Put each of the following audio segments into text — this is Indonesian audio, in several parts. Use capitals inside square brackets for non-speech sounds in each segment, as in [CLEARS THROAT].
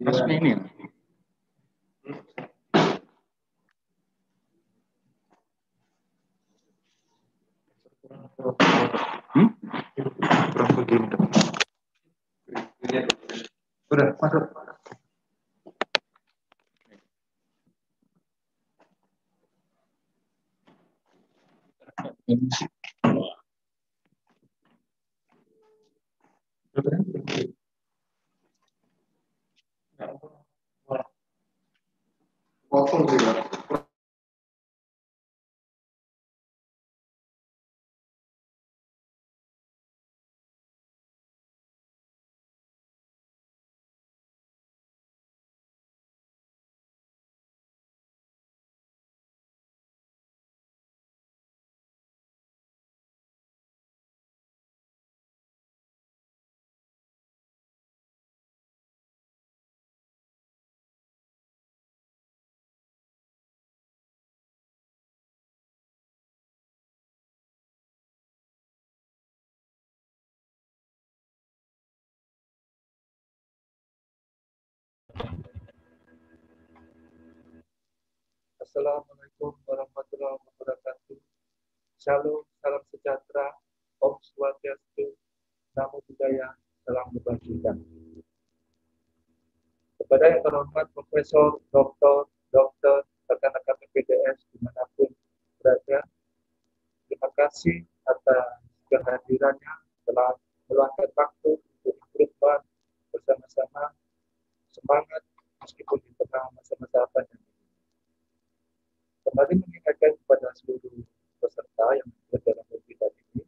Resmi iya. hmm? ini. Hmm? masuk. 我碰这个。Assalamualaikum warahmatullahi wabarakatuh. Shalom, salam sejahtera, Om Swastiastu, Namo Buddhaya, salam kebajikan. Kepada yang terhormat Profesor, Doktor, Dokter, rekan-rekan PDS dimanapun berada, terima kasih atas kehadirannya telah meluangkan waktu untuk berkumpul bersama-sama semangat meskipun di tengah masa-masa pandemi kembali mengingatkan kepada seluruh peserta yang berada dalam webinar ini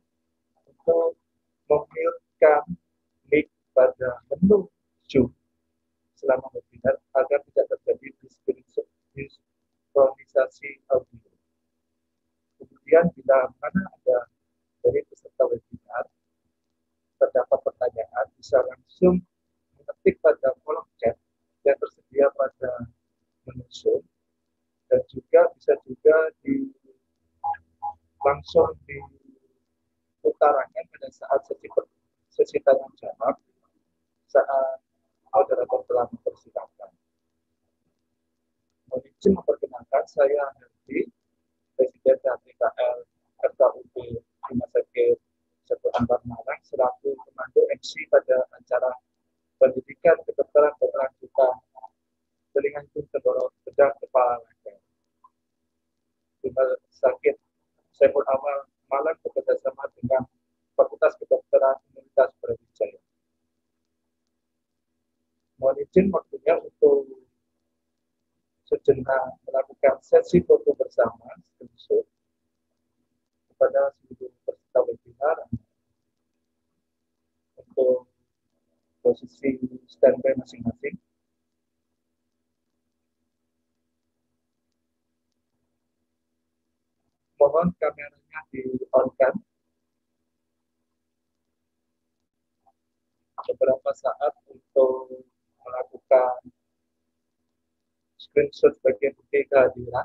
untuk memilkan mic pada menu Zoom selama webinar agar tidak terjadi diskriminasi audio. Kemudian bila mana ada dari peserta webinar terdapat pertanyaan bisa langsung mengetik pada di utaranya pada saat sesi, sesi tanya jawab saat moderator telah mempersilahkan. Mohon izin memperkenalkan saya that.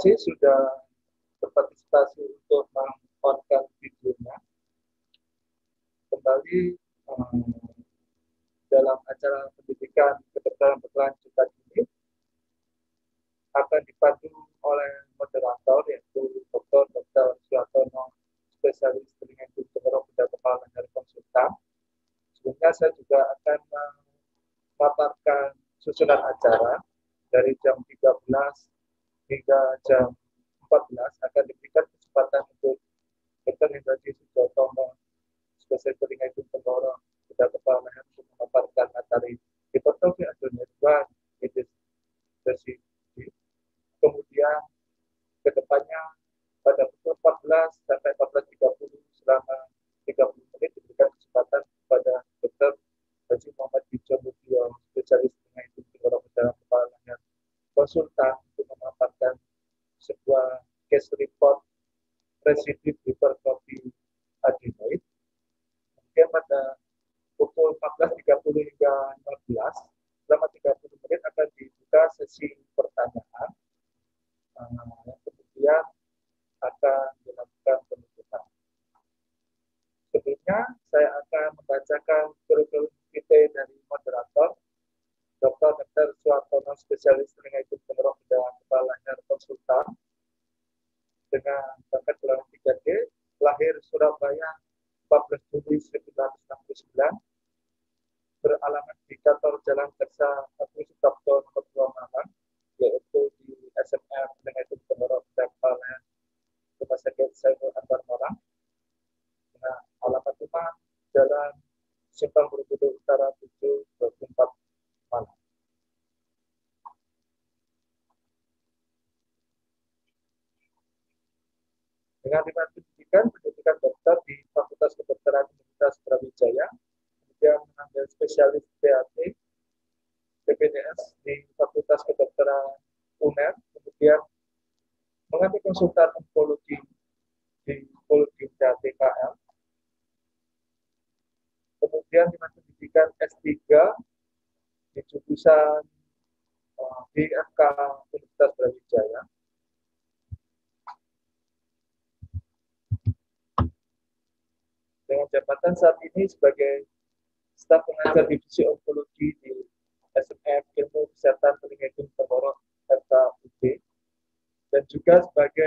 kasih sudah berpartisipasi untuk menonton videonya. Kembali um, dalam acara pendidikan kedokteran berkelanjutan ini akan dipandu oleh moderator yaitu Dr. Dr. Suatono spesialis penyakit tenggorok dan kepala dari konsultan. Sebelumnya saya juga akan memaparkan susunan acara see jurusan di FK Universitas Brawijaya. Dengan jabatan saat ini sebagai staf pengajar divisi onkologi di SMF Ilmu Kesehatan Telinga Hidung Tenggorok FKUB dan juga sebagai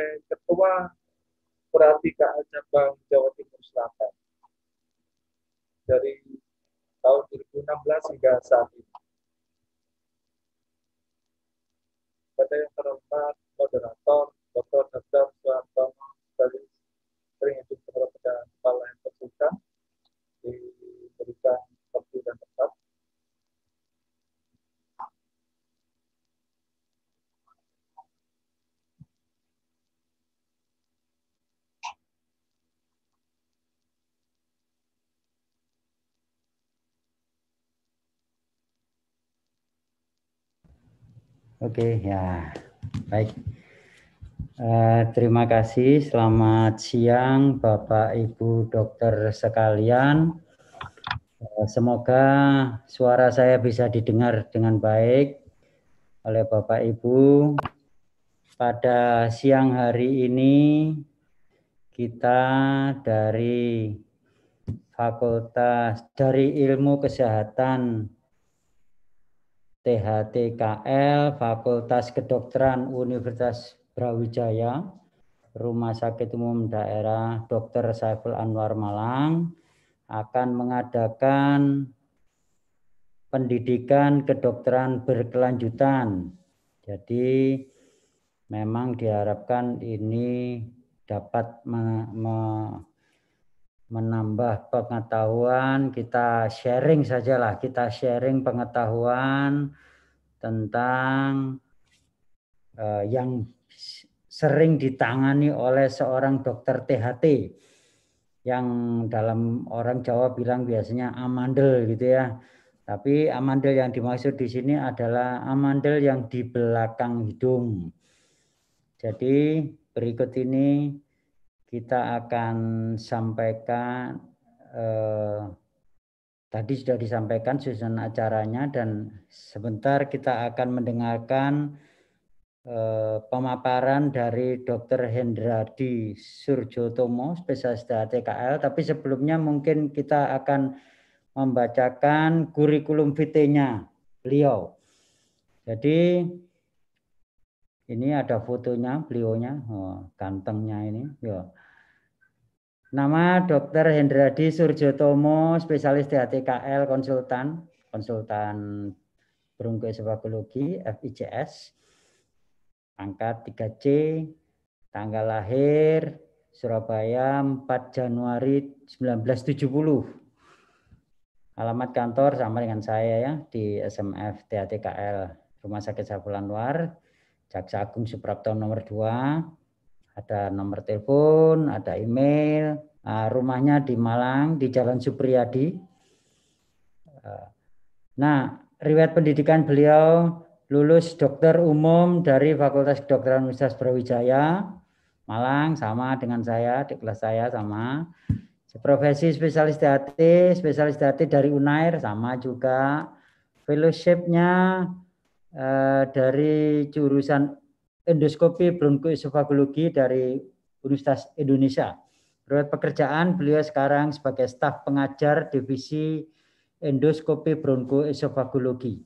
Oke, ya. Baik. Uh, terima kasih. Selamat siang Bapak Ibu dokter sekalian. Uh, semoga suara saya bisa didengar dengan baik oleh Bapak Ibu. Pada siang hari ini kita dari Fakultas dari Ilmu Kesehatan THTKL Fakultas Kedokteran Universitas Brawijaya, Rumah Sakit Umum Daerah Dr. Saiful Anwar Malang akan mengadakan pendidikan kedokteran berkelanjutan. Jadi memang diharapkan ini dapat me, me, menambah pengetahuan, kita sharing sajalah, kita sharing pengetahuan tentang uh, yang sering ditangani oleh seorang dokter THT yang dalam orang Jawa bilang biasanya amandel gitu ya. Tapi amandel yang dimaksud di sini adalah amandel yang di belakang hidung. Jadi berikut ini kita akan sampaikan eh, tadi sudah disampaikan susunan acaranya dan sebentar kita akan mendengarkan eh, pemaparan dari Dr. Hendradi Surjotomo, spesialis TKL. Tapi sebelumnya mungkin kita akan membacakan kurikulum vitae-nya beliau. Jadi ini ada fotonya beliaunya, oh, gantengnya ini. Yo. Nama Dr. Hendradi Surjotomo, spesialis THTKL konsultan, konsultan bronkoesofagologi FICS. Angkat 3C, tanggal lahir Surabaya 4 Januari 1970. Alamat kantor sama dengan saya ya di SMF THTKL Rumah Sakit Luar, Jaksa Agung Suprapto nomor 2, ada nomor telepon, ada email. Uh, rumahnya di Malang di Jalan Supriyadi. Uh, nah, riwayat pendidikan beliau lulus dokter umum dari Fakultas Kedokteran Universitas Brawijaya Malang sama dengan saya di kelas saya sama profesi spesialis THT, spesialis THT dari Unair sama juga fellowshipnya uh, dari jurusan endoskopi bronkoesofagologi dari Universitas Indonesia. Berat pekerjaan beliau sekarang sebagai staf pengajar divisi endoskopi bronkoesofagologi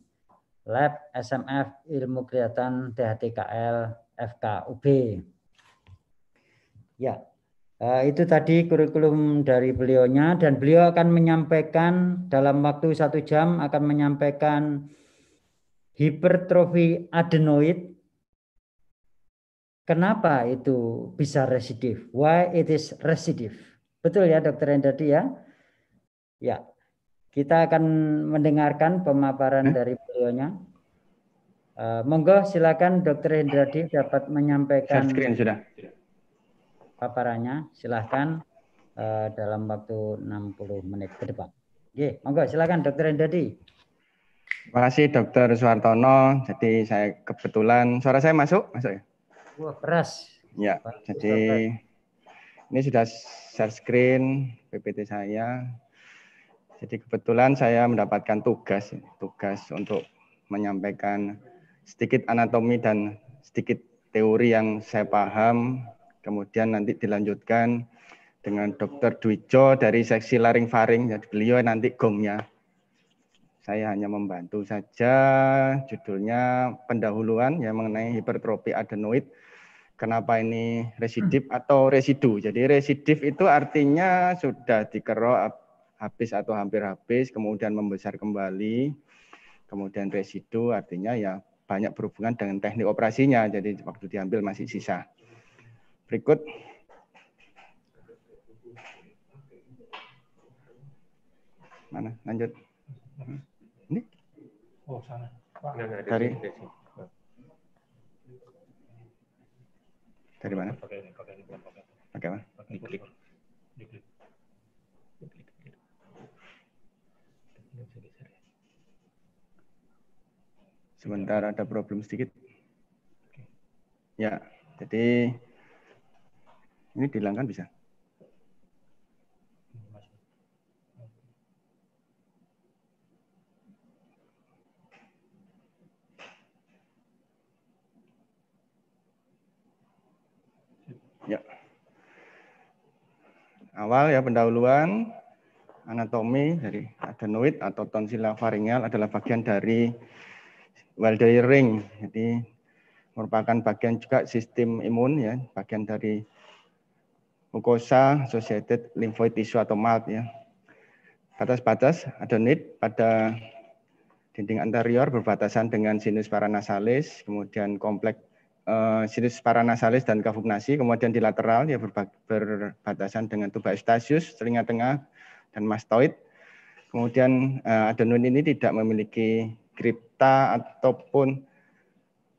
lab SMF ilmu kelihatan THTKL FKUB. Ya, eh, itu tadi kurikulum dari beliaunya dan beliau akan menyampaikan dalam waktu satu jam akan menyampaikan hipertrofi adenoid Kenapa itu bisa residif? Why it is residif? Betul ya dokter Hendardi ya? Ya. Kita akan mendengarkan pemaparan hmm? dari beliaunya. Uh, monggo silakan dokter Hendardi dapat menyampaikan Saya screen sudah. paparannya. Silakan uh, eh, dalam waktu 60 menit ke depan. Oke, monggo silakan dokter Hendardi. Terima kasih dokter Suhartono. Jadi saya kebetulan suara saya masuk, masuk ya? Wah, beras. Ya, jadi ini sudah share screen PPT saya. Jadi kebetulan saya mendapatkan tugas, tugas untuk menyampaikan sedikit anatomi dan sedikit teori yang saya paham. Kemudian nanti dilanjutkan dengan Dr. Dwijo dari seksi laring-faring. Jadi beliau nanti gongnya. Saya hanya membantu saja. Judulnya pendahuluan yang mengenai hipertrofi adenoid kenapa ini residip hmm. atau residu. Jadi residif itu artinya sudah dikerok habis atau hampir habis, kemudian membesar kembali, kemudian residu artinya ya banyak berhubungan dengan teknik operasinya, jadi waktu diambil masih sisa. Berikut mana lanjut hmm. ini oh sana dari Dari mana? Pakai ini, pakai pakai. Pakai apa? Pakai Klik. Klik. Sebentar ada problem sedikit. Ya, jadi ini dihilangkan bisa? awal ya pendahuluan anatomi dari adenoid atau tonsila faringal adalah bagian dari Wildeyer ring. Jadi merupakan bagian juga sistem imun ya, bagian dari mukosa associated lymphoid tissue atau MALT ya. Batas-batas adenoid pada dinding anterior berbatasan dengan sinus paranasalis, kemudian kompleks Eh, sinus paranasalis dan kafugnasi, kemudian di lateral ya berbatasan dengan tuba eustachius, telinga tengah dan mastoid. Kemudian uh, eh, adenoid ini tidak memiliki kripta ataupun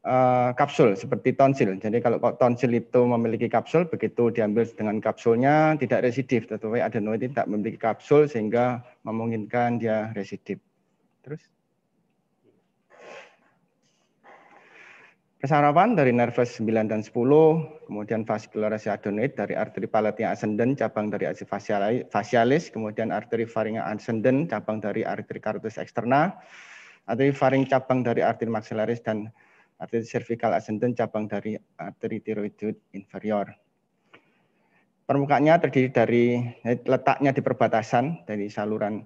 uh, kapsul seperti tonsil. Jadi kalau tonsil itu memiliki kapsul, begitu diambil dengan kapsulnya tidak residif, tetapi adenoid tidak memiliki kapsul sehingga memungkinkan dia residif. Terus Kesarapan dari nervus 9 dan 10, kemudian vaskulariasi adenoid dari arteri palatia ascendant, cabang dari arteri fasialis, kemudian arteri faringa ascendant, cabang dari arteri carotis eksternal arteri faring cabang dari arteri maxillaris dan arteri cervical ascendant, cabang dari arteri tiroidut inferior. Permukaannya terdiri dari letaknya di perbatasan dari saluran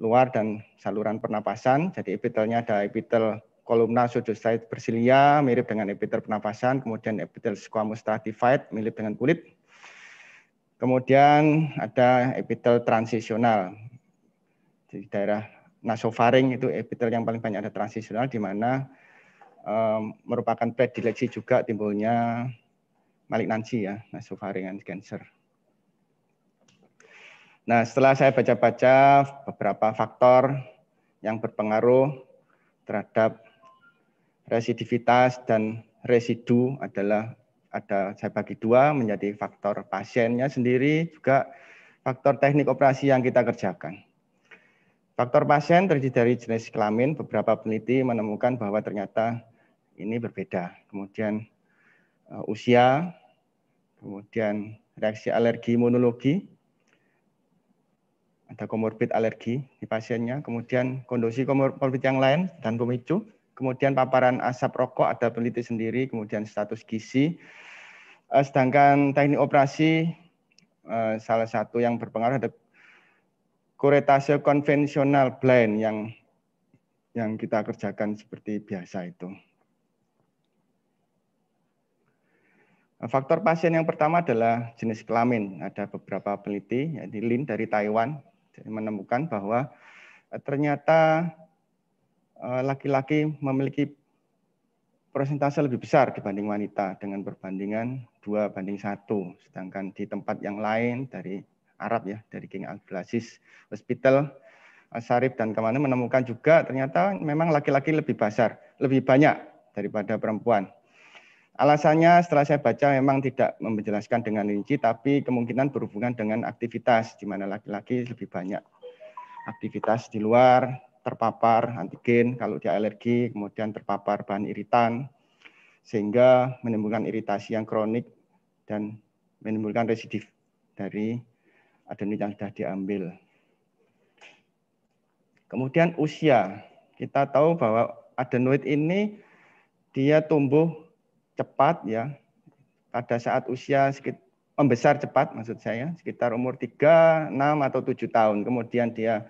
luar dan saluran pernapasan. Jadi epitelnya ada epitel kolumna sudosite bersilia mirip dengan epitel pernapasan, kemudian epitel squamous stratified mirip dengan kulit. Kemudian ada epitel transisional di daerah nasofaring itu epitel yang paling banyak ada transisional di mana um, merupakan predileksi juga timbulnya malignansi ya, nasofaringan cancer. Nah, setelah saya baca-baca beberapa faktor yang berpengaruh terhadap residivitas dan residu adalah ada saya bagi dua menjadi faktor pasiennya sendiri juga faktor teknik operasi yang kita kerjakan. Faktor pasien terdiri dari jenis kelamin, beberapa peneliti menemukan bahwa ternyata ini berbeda. Kemudian eh, usia, kemudian reaksi alergi imunologi, ada komorbid alergi di pasiennya, kemudian kondisi komorbid yang lain dan pemicu, Kemudian paparan asap rokok ada peneliti sendiri, kemudian status gizi. Eh, sedangkan teknik operasi eh, salah satu yang berpengaruh ada kuretase konvensional blind yang yang kita kerjakan seperti biasa itu. Nah, faktor pasien yang pertama adalah jenis kelamin. Ada beberapa peneliti, yaitu Lin dari Taiwan, menemukan bahwa eh, ternyata Eh, laki-laki memiliki persentase lebih besar dibanding wanita dengan perbandingan dua banding satu. Sedangkan di tempat yang lain dari Arab ya, dari King Abdulaziz Hospital, eh, Sarif dan kemana menemukan juga ternyata memang laki-laki lebih besar, lebih banyak daripada perempuan. Alasannya setelah saya baca memang tidak menjelaskan dengan rinci, tapi kemungkinan berhubungan dengan aktivitas, di mana laki-laki lebih banyak aktivitas di luar, terpapar antigen, kalau dia alergi, kemudian terpapar bahan iritan, sehingga menimbulkan iritasi yang kronik dan menimbulkan residif dari adenoid yang sudah diambil. Kemudian usia. Kita tahu bahwa adenoid ini dia tumbuh cepat ya. Pada saat usia membesar cepat maksud saya, sekitar umur 3, 6 atau 7 tahun. Kemudian dia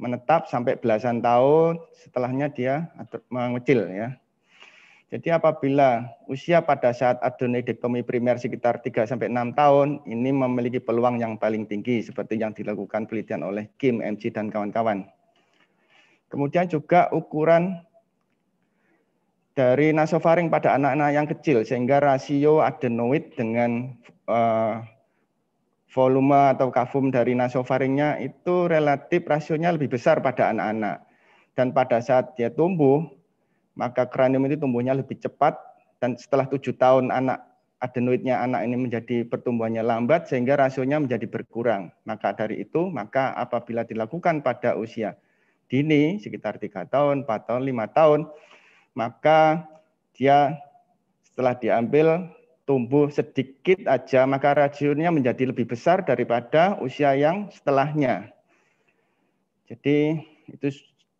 menetap sampai belasan tahun, setelahnya dia mengecil ya. Jadi apabila usia pada saat adenoidektomi primer sekitar 3 sampai 6 tahun, ini memiliki peluang yang paling tinggi seperti yang dilakukan penelitian oleh Kim, MC dan kawan-kawan. Kemudian juga ukuran dari nasofaring pada anak-anak yang kecil sehingga rasio adenoid dengan uh, volume atau kafum dari nasofaringnya itu relatif rasionya lebih besar pada anak-anak. Dan pada saat dia tumbuh, maka kranium itu tumbuhnya lebih cepat dan setelah tujuh tahun anak adenoidnya anak ini menjadi pertumbuhannya lambat sehingga rasionya menjadi berkurang. Maka dari itu, maka apabila dilakukan pada usia dini sekitar tiga tahun, empat tahun, lima tahun, maka dia setelah diambil tumbuh sedikit aja, maka rasionya menjadi lebih besar daripada usia yang setelahnya. Jadi itu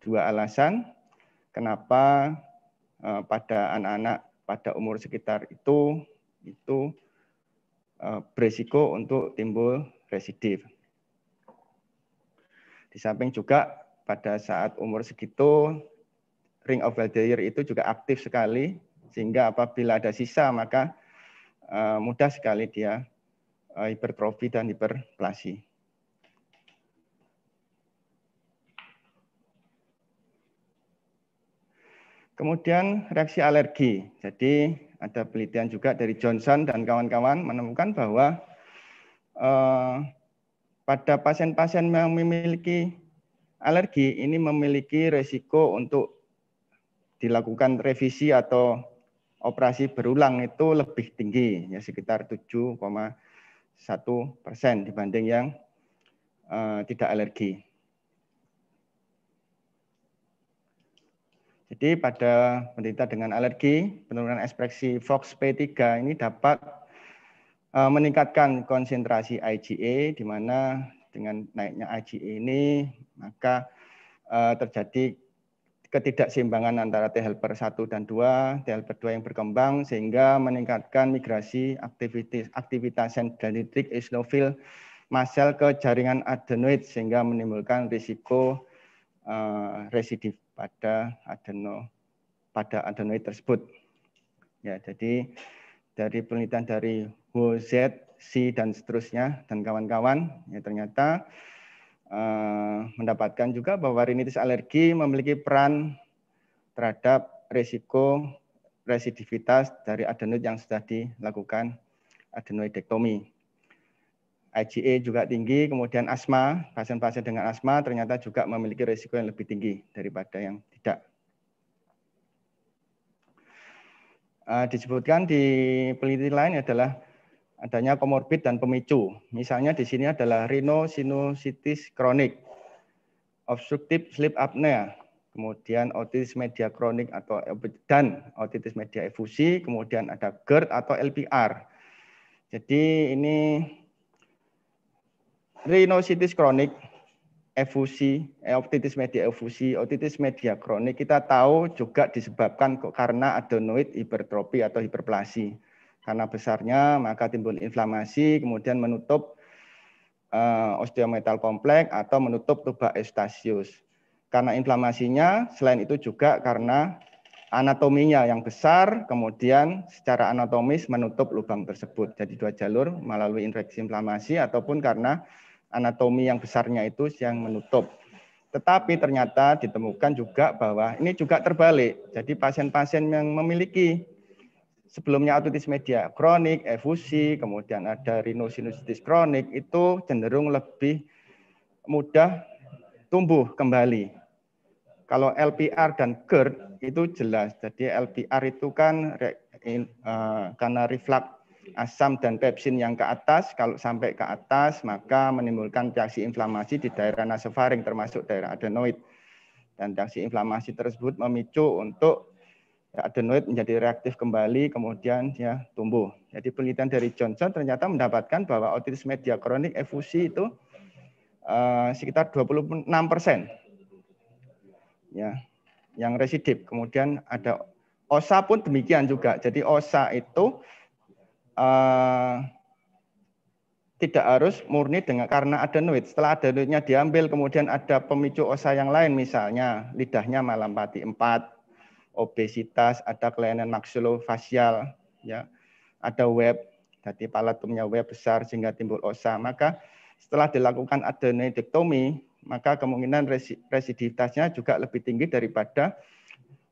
dua alasan kenapa eh, pada anak-anak pada umur sekitar itu itu eh, berisiko untuk timbul residif. Di samping juga pada saat umur segitu ring of failure itu juga aktif sekali sehingga apabila ada sisa maka Eh, mudah sekali dia uh, hipertrofi dan hiperplasi. Kemudian reaksi alergi. Jadi ada penelitian juga dari Johnson dan kawan-kawan menemukan bahwa uh, pada pasien-pasien yang memiliki alergi ini memiliki resiko untuk dilakukan revisi atau operasi berulang itu lebih tinggi ya sekitar 7,1 persen dibanding yang uh, tidak alergi. Jadi pada penderita dengan alergi, penurunan ekspresi FOXP3 ini dapat uh, meningkatkan konsentrasi IgA di mana dengan naiknya IgA ini maka uh, terjadi ketidakseimbangan antara T helper 1 dan 2, T helper 2 yang berkembang sehingga meningkatkan migrasi aktivitas aktivitas dendritik eosinofil masal ke jaringan adenoid sehingga menimbulkan risiko uh, eh, residif pada adeno pada adenoid tersebut. Ya, jadi dari penelitian dari Z C dan seterusnya dan kawan-kawan ya ternyata Eh, mendapatkan juga bahwa rinitis alergi memiliki peran terhadap risiko residivitas dari adenoid yang sudah dilakukan adenoidektomi. IgE juga tinggi, kemudian asma, pasien-pasien dengan asma ternyata juga memiliki risiko yang lebih tinggi daripada yang tidak. Eh, disebutkan di peneliti lain adalah adanya komorbid dan pemicu. Misalnya di sini adalah rhinosinusitis kronik, obstructive sleep apnea, kemudian otitis media kronik atau dan otitis media efusi, kemudian ada GERD atau LPR. Jadi ini rhinosinusitis kronik, efusi, eh, otitis media efusi, otitis media kronik kita tahu juga disebabkan karena adenoid hipertrofi atau hiperplasi. Karena besarnya maka timbul inflamasi, kemudian menutup uh, osteometal kompleks atau menutup tuba eustachius. Karena inflamasinya, selain itu juga karena anatominya yang besar, kemudian secara anatomis menutup lubang tersebut. Jadi dua jalur melalui infeksi inflamasi ataupun karena anatomi yang besarnya itu yang menutup. Tetapi ternyata ditemukan juga bahwa ini juga terbalik. Jadi pasien-pasien yang memiliki sebelumnya otitis media kronik, efusi, kemudian ada rhinosinusitis kronik itu cenderung lebih mudah tumbuh kembali. Kalau LPR dan GERD itu jelas. Jadi LPR itu kan uh, karena reflux asam dan pepsin yang ke atas, kalau sampai ke atas maka menimbulkan reaksi inflamasi di daerah nasofaring termasuk daerah adenoid. Dan reaksi inflamasi tersebut memicu untuk adenoid menjadi reaktif kembali, kemudian ya tumbuh. Jadi penelitian dari Johnson ternyata mendapatkan bahwa otitis media kronik efusi itu uh, sekitar 26 persen. Ya, yang residip. Kemudian ada OSA pun demikian juga. Jadi OSA itu uh, tidak harus murni dengan karena adenoid. Setelah adenoidnya diambil, kemudian ada pemicu OSA yang lain, misalnya lidahnya malam pati empat obesitas, ada kelainan maksulofasial, ya, ada web, jadi palatumnya web besar sehingga timbul osa. Maka setelah dilakukan adenoidektomi, maka kemungkinan residivitasnya juga lebih tinggi daripada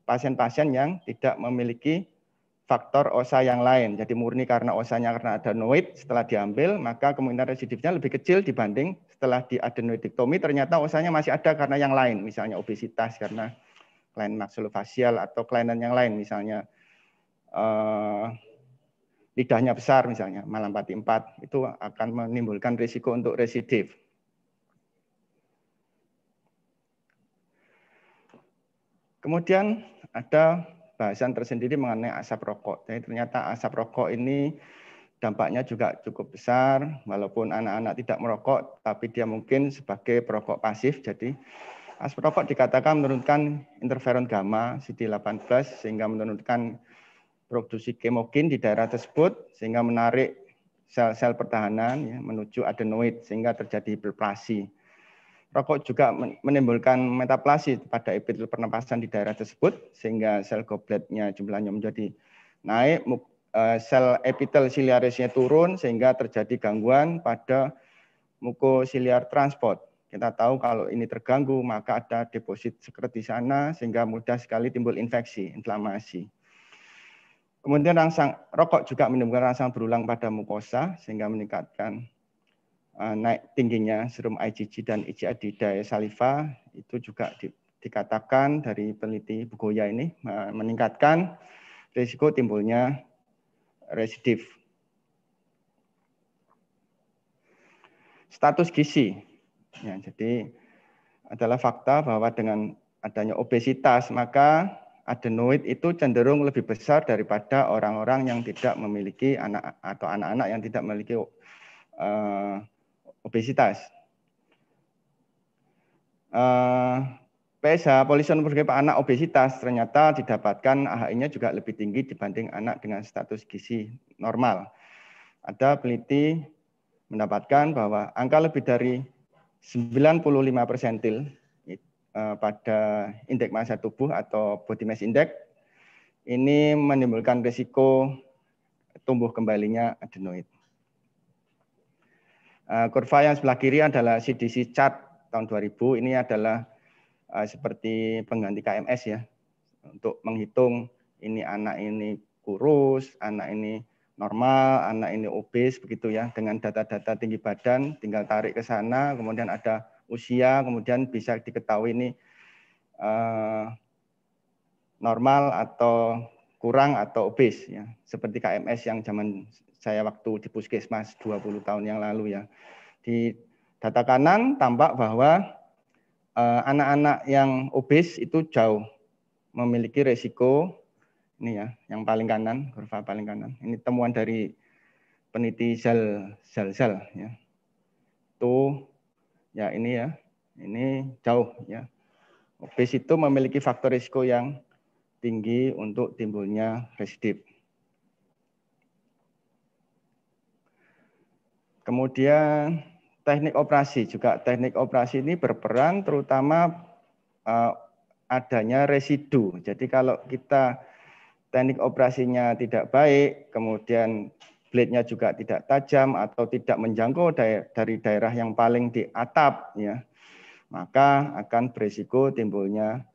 pasien-pasien yang tidak memiliki faktor osa yang lain. Jadi murni karena osanya karena adenoid setelah diambil, maka kemungkinan residifnya lebih kecil dibanding setelah di adenoidektomi ternyata osanya masih ada karena yang lain, misalnya obesitas karena klien maxillofacial atau kelainan yang lain misalnya eh, lidahnya besar misalnya malam 44 itu akan menimbulkan risiko untuk residif. Kemudian ada bahasan tersendiri mengenai asap rokok. Jadi ternyata asap rokok ini dampaknya juga cukup besar walaupun anak-anak tidak merokok tapi dia mungkin sebagai perokok pasif jadi Aspirofot dikatakan menurunkan interferon gamma CD18 sehingga menurunkan produksi kemokin di daerah tersebut sehingga menarik sel-sel pertahanan ya, menuju adenoid sehingga terjadi hiperplasi. Rokok juga menimbulkan metaplasi pada epitel pernapasan di daerah tersebut sehingga sel gobletnya jumlahnya menjadi naik, eh, sel epitel siliarisnya turun sehingga terjadi gangguan pada mukosiliar transport kita tahu kalau ini terganggu, maka ada deposit sekret di sana sehingga mudah sekali timbul infeksi, inflamasi. Kemudian rangsang rokok juga menimbulkan rangsang berulang pada mukosa sehingga meningkatkan uh, naik tingginya serum IgG dan IgA di daya saliva itu juga di, dikatakan dari peneliti Bugoya ini uh, meningkatkan risiko timbulnya residif status gizi. Ya, jadi adalah fakta bahwa dengan adanya obesitas maka adenoid itu cenderung lebih besar daripada orang-orang yang tidak memiliki anak atau anak-anak yang tidak memiliki uh, obesitas. Uh, eh, PSH polison berbagai anak obesitas ternyata didapatkan AHI-nya juga lebih tinggi dibanding anak dengan status gizi normal. Ada peneliti mendapatkan bahwa angka lebih dari 95 persentil eh, pada indeks massa tubuh atau body mass index ini menimbulkan risiko tumbuh kembalinya adenoid. Eh, kurva yang sebelah kiri adalah CDC chart tahun 2000. Ini adalah eh, seperti pengganti KMS ya untuk menghitung ini anak ini kurus, anak ini normal, anak ini obes begitu ya, dengan data-data tinggi badan, tinggal tarik ke sana, kemudian ada usia, kemudian bisa diketahui ini eh, normal atau kurang atau obes ya, seperti KMS yang zaman saya waktu di puskesmas 20 tahun yang lalu ya. Di data kanan tampak bahwa eh, anak-anak eh, yang obes itu jauh memiliki resiko ini ya, yang paling kanan, kurva paling kanan. Ini temuan dari peneliti sel-sel. sel ya. Itu ya ini ya, ini jauh ya. Obes itu memiliki faktor risiko yang tinggi untuk timbulnya residip. Kemudian teknik operasi juga teknik operasi ini berperan terutama uh, adanya residu. Jadi kalau kita teknik operasinya tidak baik, kemudian blade-nya juga tidak tajam atau tidak menjangkau dari daerah yang paling di atap, ya, maka akan berisiko timbulnya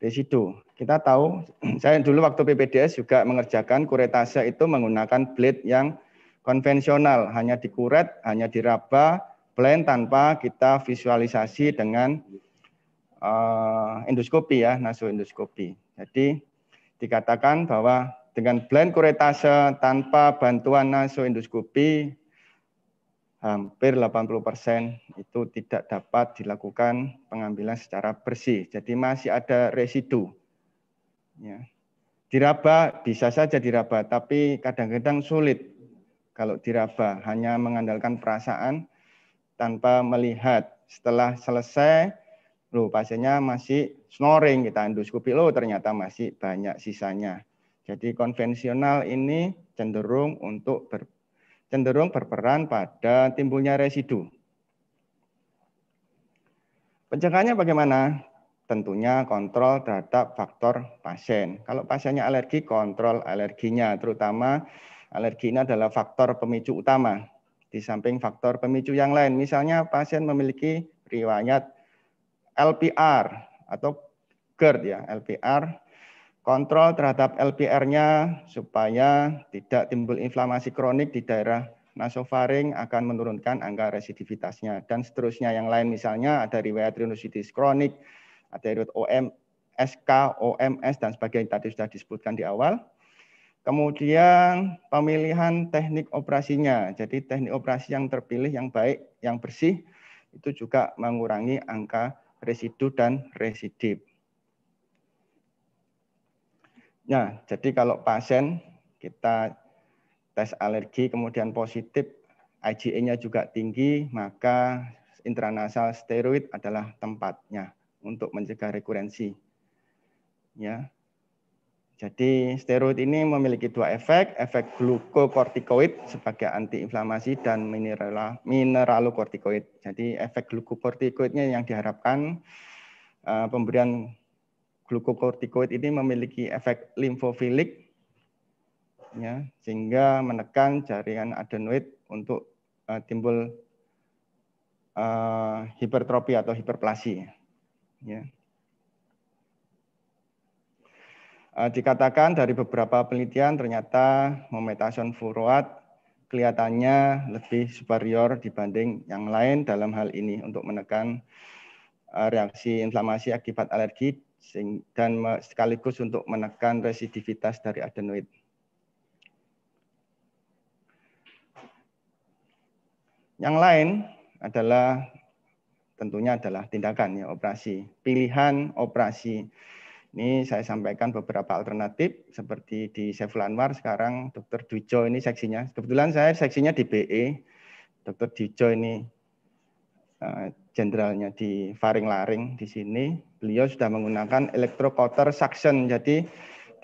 residu. Kita tahu, [CLEARS THROAT] saya dulu waktu PPDS juga mengerjakan kuretase itu menggunakan blade yang konvensional, hanya dikuret, hanya diraba, plan tanpa kita visualisasi dengan uh, endoskopi ya, nasoendoskopi. Jadi dikatakan bahwa dengan blend kuretase tanpa bantuan nasoendoskopi hampir 80% itu tidak dapat dilakukan pengambilan secara bersih. Jadi masih ada residu. Ya. Diraba bisa saja diraba, tapi kadang-kadang sulit kalau diraba. Hanya mengandalkan perasaan tanpa melihat. Setelah selesai loh pasiennya masih snoring kita endoskopi lo ternyata masih banyak sisanya. Jadi konvensional ini cenderung untuk ber, cenderung berperan pada timbulnya residu. Pencegahannya bagaimana? Tentunya kontrol terhadap faktor pasien. Kalau pasiennya alergi, kontrol alerginya, terutama alergi ini adalah faktor pemicu utama di samping faktor pemicu yang lain. Misalnya pasien memiliki riwayat LPR atau GERD ya, LPR. Kontrol terhadap LPR-nya supaya tidak timbul inflamasi kronik di daerah nasofaring akan menurunkan angka residivitasnya dan seterusnya yang lain misalnya ada riwayat rhinositis kronik, ada riwayat OM, SK, OMS dan sebagainya tadi sudah disebutkan di awal. Kemudian pemilihan teknik operasinya. Jadi teknik operasi yang terpilih, yang baik, yang bersih itu juga mengurangi angka residu dan residip. Nah, jadi kalau pasien kita tes alergi kemudian positif, IgE-nya juga tinggi, maka intranasal steroid adalah tempatnya untuk mencegah rekurensi. Ya. Jadi steroid ini memiliki dua efek, efek glukokortikoid sebagai antiinflamasi dan mineral mineralokortikoid. Jadi efek glukokortikoidnya yang diharapkan eh, pemberian glukokortikoid ini memiliki efek limfofilik ya, sehingga menekan jaringan adenoid untuk uh, timbul uh, hipertrofi atau hiperplasi. Ya. Eh, dikatakan dari beberapa penelitian ternyata mometason furoat kelihatannya lebih superior dibanding yang lain dalam hal ini untuk menekan eh, reaksi inflamasi akibat alergi dan sekaligus untuk menekan residivitas dari adenoid. Yang lain adalah tentunya adalah tindakan ya operasi, pilihan operasi. Ini saya sampaikan beberapa alternatif seperti di Saiful Anwar sekarang Dr. Dujo ini seksinya. Kebetulan saya seksinya di BE. Dr. Dujo ini eh, jenderalnya di Faring Laring di sini. Beliau sudah menggunakan elektrokoter suction. Jadi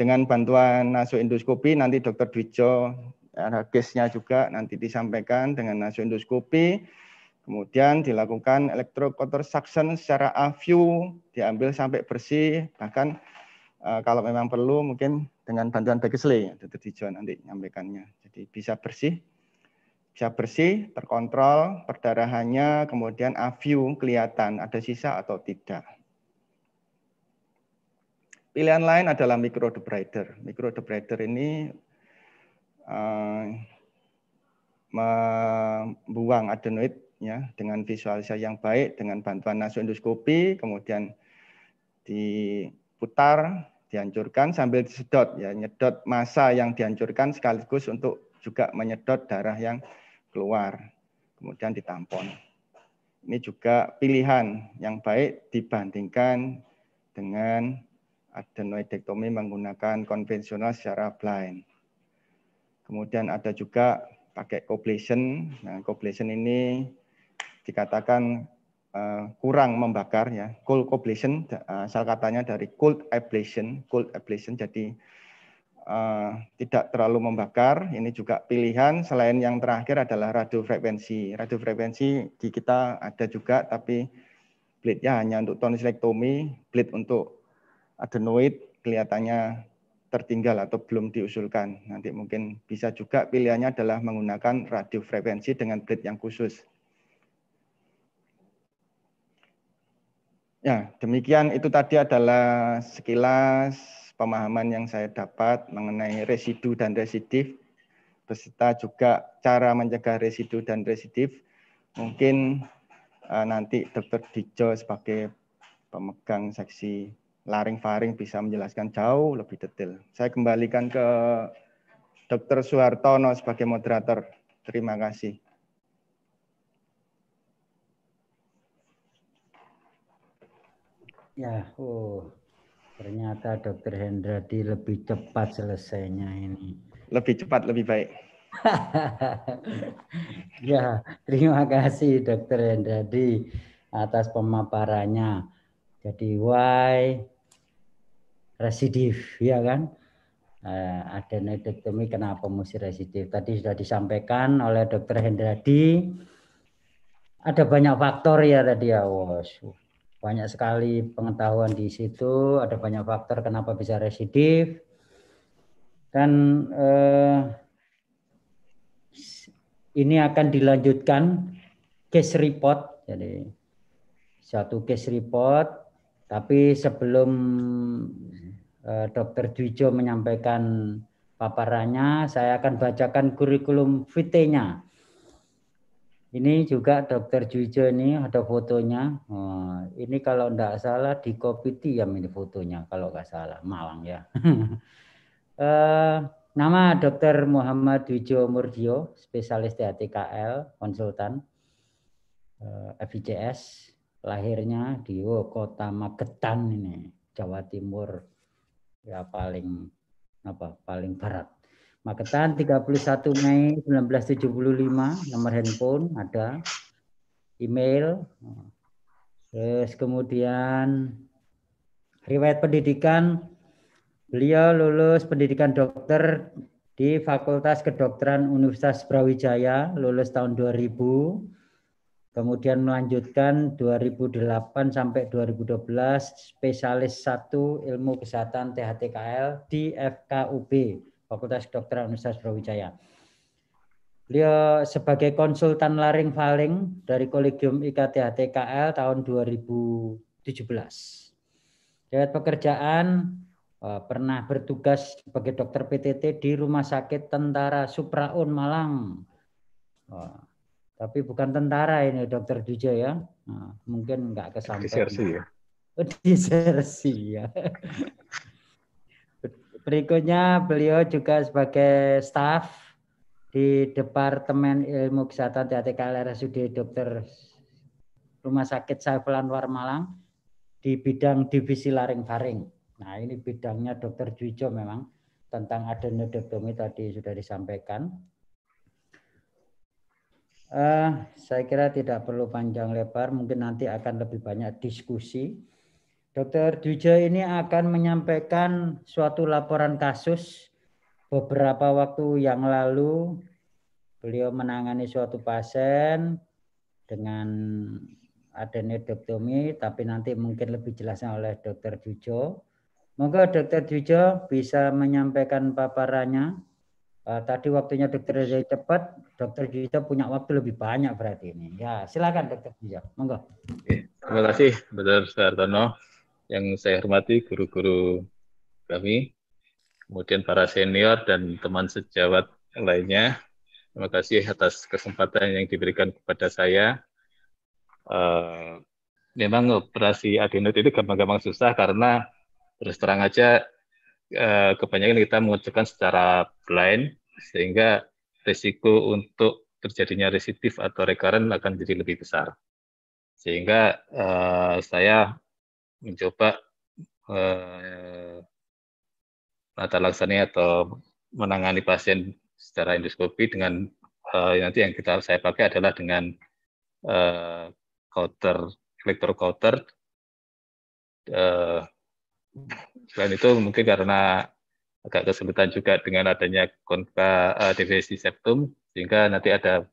dengan bantuan naso endoskopi nanti Dr. Dwijo ada case-nya juga nanti disampaikan dengan naso endoskopi Kemudian dilakukan suction secara aviu, diambil sampai bersih, bahkan eh, kalau memang perlu mungkin dengan bantuan bagisley Dr. Dijon nanti nyampaikannya. Jadi bisa bersih, bisa bersih, terkontrol, perdarahannya, kemudian aviu kelihatan ada sisa atau tidak. Pilihan lain adalah microdebrider. Microdebrider ini uh, membuang adenoid ya dengan visualisasi yang baik dengan bantuan nasoendoskopi kemudian diputar dihancurkan sambil disedot ya nyedot massa yang dihancurkan sekaligus untuk juga menyedot darah yang keluar kemudian ditampon ini juga pilihan yang baik dibandingkan dengan adenoidektomi menggunakan konvensional secara blind kemudian ada juga pakai coblation nah coblation ini dikatakan uh, kurang membakar ya cold ablation eh, asal katanya dari cold ablation cold ablation jadi uh, tidak terlalu membakar ini juga pilihan selain yang terakhir adalah radio frekuensi radio frekuensi di kita ada juga tapi blade-nya hanya untuk tonsilektomi blade untuk adenoid kelihatannya tertinggal atau belum diusulkan. Nanti mungkin bisa juga pilihannya adalah menggunakan radio frekuensi dengan blade yang khusus. Ya, demikian itu tadi adalah sekilas pemahaman yang saya dapat mengenai residu dan residif, beserta juga cara mencegah residu dan residif. Mungkin uh, nanti Dr. Dijo sebagai pemegang seksi laring-faring bisa menjelaskan jauh lebih detail. Saya kembalikan ke Dr. Suhartono sebagai moderator. Terima kasih. Ya, oh, ternyata Dokter Hendradi lebih cepat selesainya ini. Lebih cepat, lebih baik. [LAUGHS] ya, terima kasih Dokter Hendradi atas pemaparannya. Jadi why residif, ya kan? Uh, ada nektektomi kenapa mesti residif? Tadi sudah disampaikan oleh Dokter Hendradi. Ada banyak faktor ya tadi ya, Wow banyak sekali pengetahuan di situ, ada banyak faktor kenapa bisa residif. Dan eh, ini akan dilanjutkan case report. Jadi satu case report, tapi sebelum eh, Dr. Dwijo menyampaikan paparannya, saya akan bacakan kurikulum vitae-nya ini juga Dokter Jujo ini ada fotonya. Oh, ini kalau tidak salah di ya ini fotonya kalau nggak salah Malang ya. [LAUGHS] Eh, nama Dokter Muhammad Wijo Murdio, spesialis THTKL, konsultan eh, FICS. Lahirnya di oh, Kota Magetan ini, Jawa Timur ya paling apa paling barat Magetan 31 Mei 1975 nomor handphone ada email terus kemudian riwayat pendidikan beliau lulus pendidikan dokter di Fakultas Kedokteran Universitas Brawijaya lulus tahun 2000 kemudian melanjutkan 2008 sampai 2012 spesialis satu ilmu kesehatan THTKL di FKUB Fakultas Dokter Universitas Brawijaya. Beliau sebagai konsultan laring faring dari Kolegium IKTHTKL tahun 2017. Dari pekerjaan eh, pernah bertugas sebagai dokter PTT di Rumah Sakit Tentara Supraun Malang. Tapi bukan tentara ini dokter Duja ya. Nah, mungkin nggak kesampaian. Disersi ya. [LAUGHS] Disersi ya. [LAUGHS] Berikutnya beliau juga sebagai staf di Departemen Ilmu Kesehatan THTK LRSUD Dr. Rumah Sakit Saiful Anwar Malang di bidang divisi laring faring. Nah ini bidangnya Dr. Juijo memang tentang adenodektomi tadi sudah disampaikan. Uh, saya kira tidak perlu panjang lebar, mungkin nanti akan lebih banyak diskusi Dokter Dwija ini akan menyampaikan suatu laporan kasus beberapa waktu yang lalu. Beliau menangani suatu pasien dengan adanya doktomi, tapi nanti mungkin lebih jelasnya oleh Dokter Dwijo. Moga Dokter Dwijo bisa menyampaikan paparannya. Uh, tadi waktunya Dokter Zai cepat, Dokter Dwijo punya waktu lebih banyak berarti ini. Ya, silakan Dokter Dwijo. Moga. Terima kasih, Dokter Sartono yang saya hormati guru-guru kami, kemudian para senior dan teman sejawat lainnya. Terima kasih atas kesempatan yang diberikan kepada saya. Uh, memang operasi adenoid itu gampang-gampang susah karena terus terang aja uh, kebanyakan kita mengerjakan secara blind sehingga risiko untuk terjadinya residif atau rekaren akan jadi lebih besar. Sehingga uh, saya mencoba eh, uh, laksana atau menangani pasien secara endoskopi dengan uh, nanti yang kita saya pakai adalah dengan uh, eh, counter elektrokouter. Uh, eh, selain itu mungkin karena agak kesulitan juga dengan adanya konka uh, deviasi septum sehingga nanti ada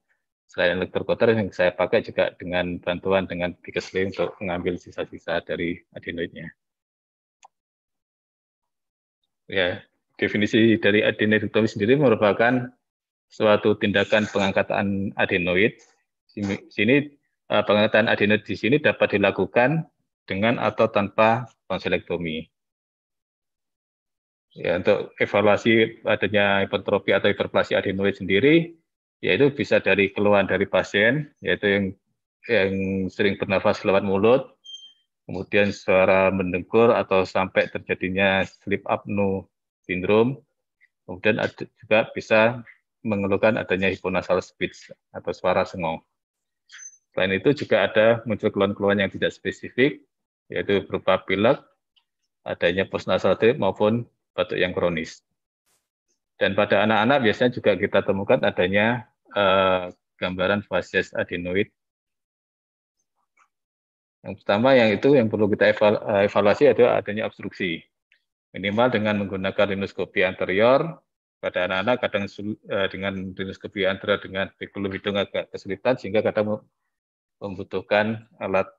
selain elektrokoter yang saya pakai juga dengan bantuan dengan Bikesley untuk mengambil sisa-sisa dari adenoidnya. Ya, definisi dari adenoidektomi sendiri merupakan suatu tindakan pengangkatan adenoid. Sini eh, pengangkatan adenoid di sini dapat dilakukan dengan atau tanpa konselektomi. Ya, untuk evaluasi adanya hipertrofi atau hiperplasia adenoid sendiri, yaitu bisa dari keluhan dari pasien, yaitu yang yang sering bernafas lewat mulut, kemudian suara mendengkur atau sampai terjadinya sleep apnea syndrome, kemudian ada juga bisa mengeluhkan adanya hiponasal speech atau suara sengong. Selain itu juga ada muncul keluhan-keluhan yang tidak spesifik, yaitu berupa pilek, adanya postnasal drip maupun batuk yang kronis. Dan pada anak-anak biasanya juga kita temukan adanya Eh, gambaran fasies adenoid. Yang pertama yang itu yang perlu kita eh, evaluasi adalah adanya obstruksi. Minimal dengan menggunakan rinoskopi anterior, pada anak-anak kadang eh, dengan rinoskopi anterior dengan spekulum hidung agak kesulitan sehingga kadang membutuhkan alat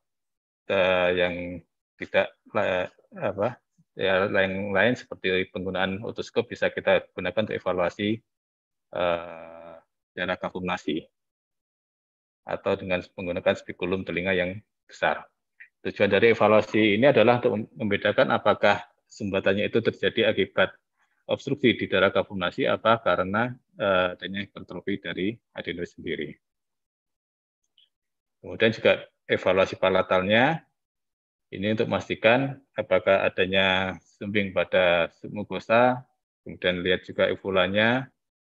uh, yang tidak uh, apa ya lain-lain seperti penggunaan otoskop bisa kita gunakan untuk evaluasi uh, secara akumulasi atau dengan menggunakan spikulum telinga yang besar. Tujuan dari evaluasi ini adalah untuk membedakan apakah sumbatannya itu terjadi akibat obstruksi di daerah akumulasi apa karena eh, adanya hipertrofi dari adenoid sendiri. Kemudian juga evaluasi palatalnya ini untuk memastikan apakah adanya sumbing pada submukosa, kemudian lihat juga evulanya,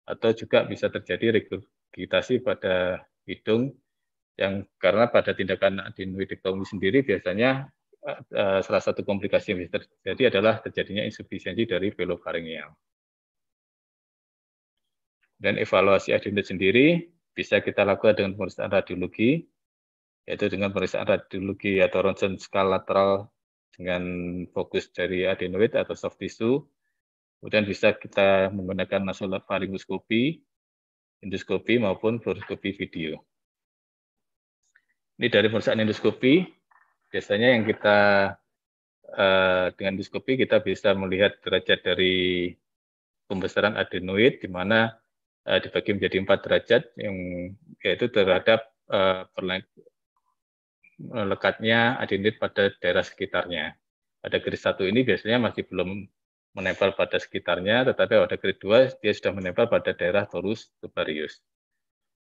atau juga bisa terjadi regurgitasi pada hidung yang karena pada tindakan adenoidektomi sendiri biasanya uh, salah satu komplikasi yang bisa terjadi adalah terjadinya insufisiensi dari velopharyngeal Dan evaluasi adenoid sendiri bisa kita lakukan dengan pemeriksaan radiologi, yaitu dengan pemeriksaan radiologi atau ronsen skala lateral dengan fokus dari adenoid atau soft tissue Kemudian bisa kita menggunakan nasolar faringoskopi, endoskopi maupun fluoroskopi video. Ini dari perusahaan endoskopi, biasanya yang kita eh, dengan endoskopi kita bisa melihat derajat dari pembesaran adenoid di mana eh, dibagi menjadi empat derajat yang yaitu terhadap eh, lekatnya adenoid pada daerah sekitarnya. Pada garis satu ini biasanya masih belum menempel pada sekitarnya, tetapi pada grade 2 dia sudah menempel pada daerah torus tubarius.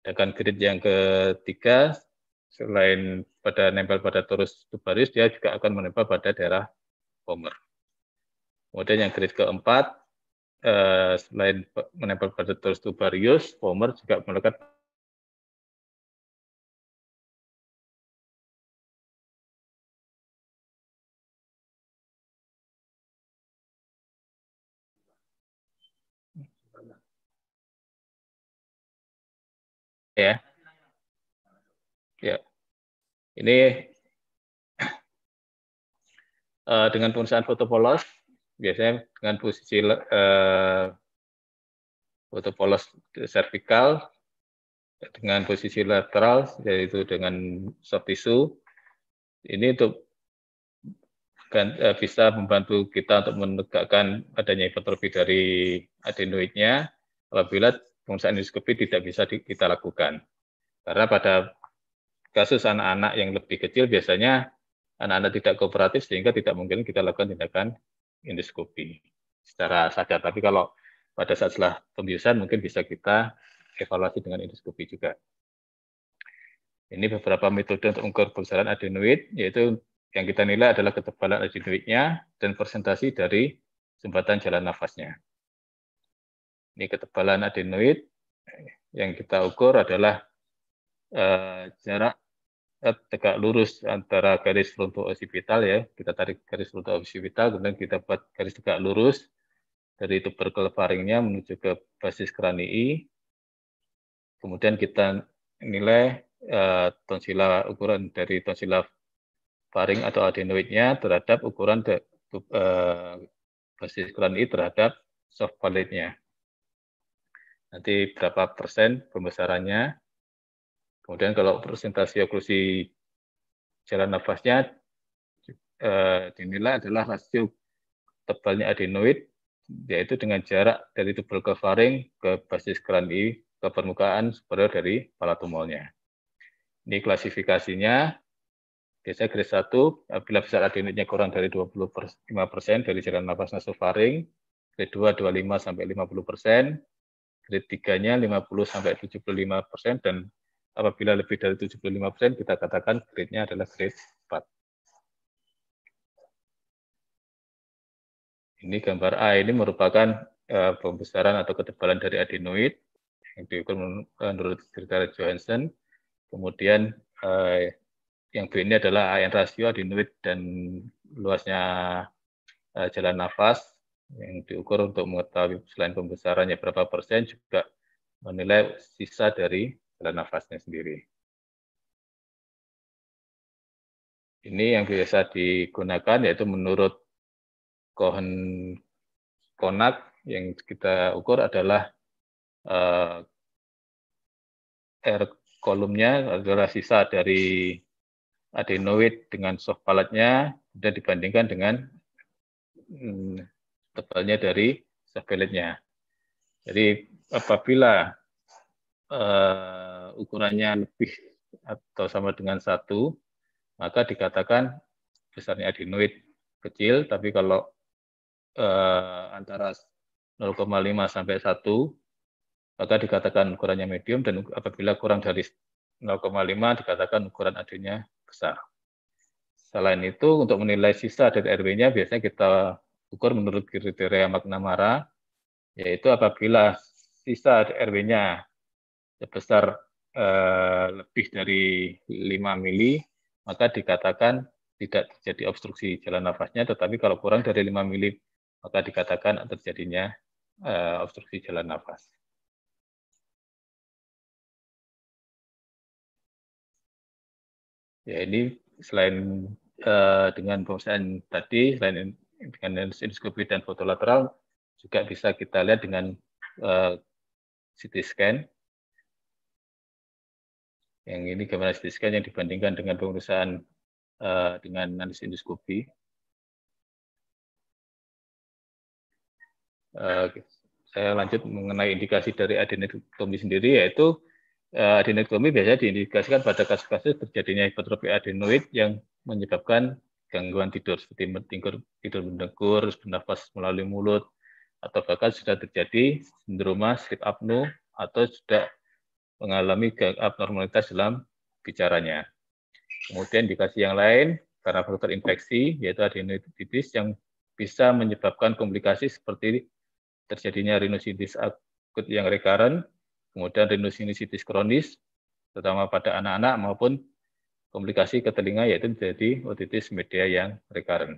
Sedangkan grade yang ketiga, selain pada nempel pada torus tubarius, dia juga akan menempel pada daerah pomer. Kemudian yang grade keempat, eh, selain menempel pada torus tubarius, pomer juga melekat ya. Ya. Ini uh, dengan penggunaan foto polos biasanya dengan posisi uh, foto polos cervikal dengan posisi lateral yaitu dengan soft tissue ini untuk kan, eh, bisa membantu kita untuk menegakkan adanya hipertrofi dari adenoidnya apabila pemeriksaan endoskopi tidak bisa di, kita lakukan. Karena pada kasus anak-anak yang lebih kecil biasanya anak-anak tidak kooperatif sehingga tidak mungkin kita lakukan tindakan endoskopi secara sadar. Tapi kalau pada saat setelah pembiusan mungkin bisa kita evaluasi dengan endoskopi juga. Ini beberapa metode untuk mengukur besaran adenoid, yaitu yang kita nilai adalah ketebalan adenoidnya dan presentasi dari jembatan jalan nafasnya. Ini ketebalan adenoid yang kita ukur adalah uh, jarak uh, tegak lurus antara garis fronto occipital ya. Kita tarik garis fronto occipital, kemudian kita buat garis tegak lurus dari tubercle faringnya menuju ke basis kranii. Kemudian kita nilai uh, tonsila ukuran dari tonsila faring atau adenoidnya terhadap ukuran de, uh, basis kranii terhadap soft palate-nya nanti berapa persen pembesarannya. Kemudian kalau presentasi oklusi jalan nafasnya eh, dinilai adalah rasio tebalnya adenoid, yaitu dengan jarak dari tubal ke faring ke basis kerani ke permukaan superior dari palatumolnya. Ini klasifikasinya biasanya grade 1 apabila besar adenoidnya kurang dari 25% persen dari jalan nafas nasofaring, grade 2 25 sampai 50%, persen grade 3-nya 50 sampai 75 persen dan apabila lebih dari 75 persen kita katakan grade-nya adalah grade 4. Ini gambar A ini merupakan uh, pembesaran atau ketebalan dari adenoid yang diukur eh, menurut kriteria Johansson. Kemudian uh, yang B ini adalah AN rasio adenoid dan luasnya uh, jalan nafas yang diukur untuk mengetahui selain pembesarannya berapa persen juga menilai sisa dari jalan nafasnya sendiri. Ini yang biasa digunakan yaitu menurut Cohen Konak yang kita ukur adalah uh, R kolumnya adalah sisa dari adenoid dengan soft palatnya, dan dibandingkan dengan hmm, tebalnya dari sebeletnya. Jadi apabila uh, ukurannya lebih atau sama dengan satu, maka dikatakan besarnya adenoid kecil. Tapi kalau uh, antara 0,5 sampai 1, maka dikatakan ukurannya medium dan apabila kurang dari 0,5 dikatakan ukuran adenoidnya besar. Selain itu, untuk menilai sisa dari RW-nya biasanya kita ukur menurut kriteria makna McNamara, yaitu apabila sisa RW-nya sebesar eh, lebih dari 5 mili, maka dikatakan tidak terjadi obstruksi jalan nafasnya, tetapi kalau kurang dari 5 mili, maka dikatakan terjadinya eh, obstruksi jalan nafas. Ya, ini selain eh, dengan pemeriksaan tadi, selain dengan endoskopi dan foto lateral juga bisa kita lihat dengan uh, eh, CT scan. Yang ini gambar CT scan yang dibandingkan dengan pemeriksaan uh, dengan lens endoskopi. Uh, saya lanjut mengenai indikasi dari adenektomi sendiri yaitu uh, adenektomi biasanya diindikasikan pada kasus-kasus terjadinya hipertrofi adenoid yang menyebabkan gangguan tidur seperti tidur, tidur mendengkur, bernafas melalui mulut, atau bahkan sudah terjadi sindroma sleep apnu atau sudah mengalami abnormalitas dalam bicaranya. Kemudian dikasih yang lain karena faktor infeksi yaitu adenoiditis yang bisa menyebabkan komplikasi seperti terjadinya rhinosinusitis akut yang rekaran, kemudian rhinosinusitis kronis terutama pada anak-anak maupun komplikasi ke telinga yaitu menjadi otitis media yang rekaren.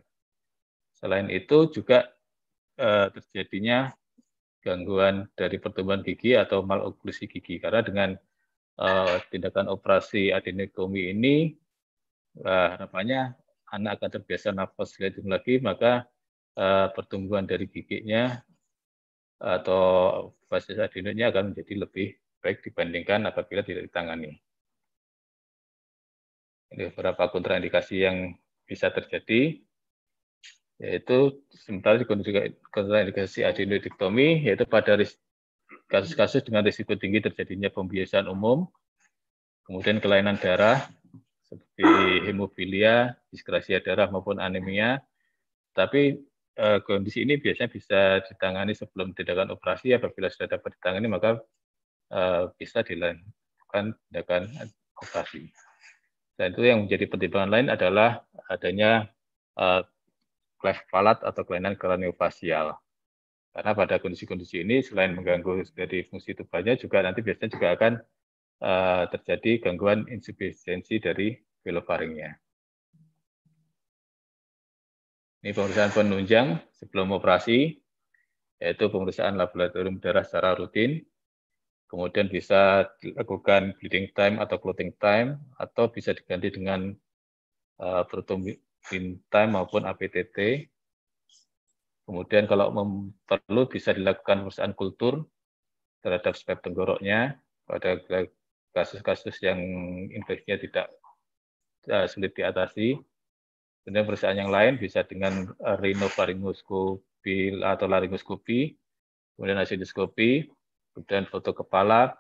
Selain itu juga eh, terjadinya gangguan dari pertumbuhan gigi atau maloklusi gigi karena dengan eh, tindakan operasi adenektomi ini eh, harapannya anak akan terbiasa nafas lebih lagi maka eh, pertumbuhan dari giginya atau basis adenoidnya akan menjadi lebih baik dibandingkan apabila tidak ditangani beberapa kontraindikasi yang bisa terjadi yaitu sementara dikondisikan kontraindikasi adenoidektomi yaitu pada kasus-kasus dengan risiko tinggi terjadinya pembiasan umum, kemudian kelainan darah seperti hemofilia, diskrasia darah maupun anemia. Tapi eh, kondisi ini biasanya bisa ditangani sebelum tindakan operasi apabila sudah dapat ditangani maka eh, bisa dilakukan tindakan operasi. Dan itu yang menjadi pertimbangan lain adalah adanya uh, cleft palate atau kelainan kraniofasial. Karena pada kondisi-kondisi ini selain mengganggu dari fungsi tubuhnya juga nanti biasanya juga akan uh, terjadi gangguan insufisiensi dari velofaringnya. Ini pemeriksaan penunjang sebelum operasi, yaitu pemeriksaan laboratorium darah secara rutin, Kemudian bisa dilakukan bleeding time atau clotting time, atau bisa diganti dengan uh, time maupun APTT. Kemudian kalau perlu bisa dilakukan perusahaan kultur terhadap spek tenggoroknya pada kasus-kasus yang infeksinya tidak eh, sulit diatasi. Kemudian perusahaan yang lain bisa dengan eh, rhinopharyngoscopy atau laringoskopi, kemudian asidoskopi, kemudian foto kepala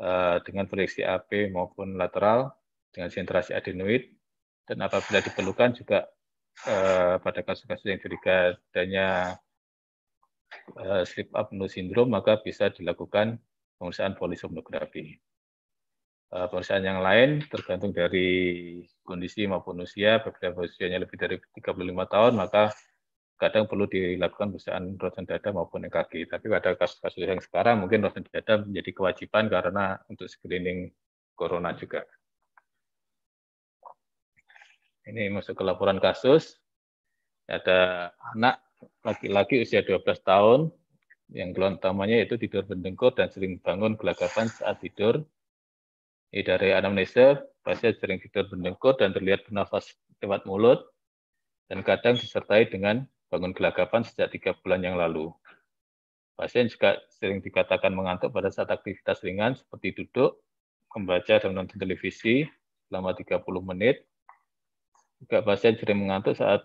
eh, dengan proyeksi AP maupun lateral dengan sentrasi adenoid dan apabila diperlukan juga eh, pada kasus-kasus yang curiga adanya eh, sleep apnea syndrome maka bisa dilakukan pemeriksaan polisomnografi. pemeriksaan yang lain tergantung dari kondisi maupun usia, apabila usianya lebih dari 35 tahun maka kadang perlu dilakukan pemeriksaan rontgen dada maupun EKG. Tapi pada kasus-kasus yang sekarang mungkin rontgen dada menjadi kewajiban karena untuk screening corona juga. Ini masuk ke laporan kasus. Ada anak laki-laki usia 12 tahun yang keluhan utamanya yaitu tidur bendengkur dan sering bangun gelagapan saat tidur. Ini dari anamnesa, pasien sering tidur bendengkur dan terlihat bernafas lewat mulut dan kadang disertai dengan bangun gelagapan sejak tiga bulan yang lalu. Pasien juga sering dikatakan mengantuk pada saat aktivitas ringan seperti duduk, membaca dan menonton televisi selama 30 menit. Juga pasien sering mengantuk saat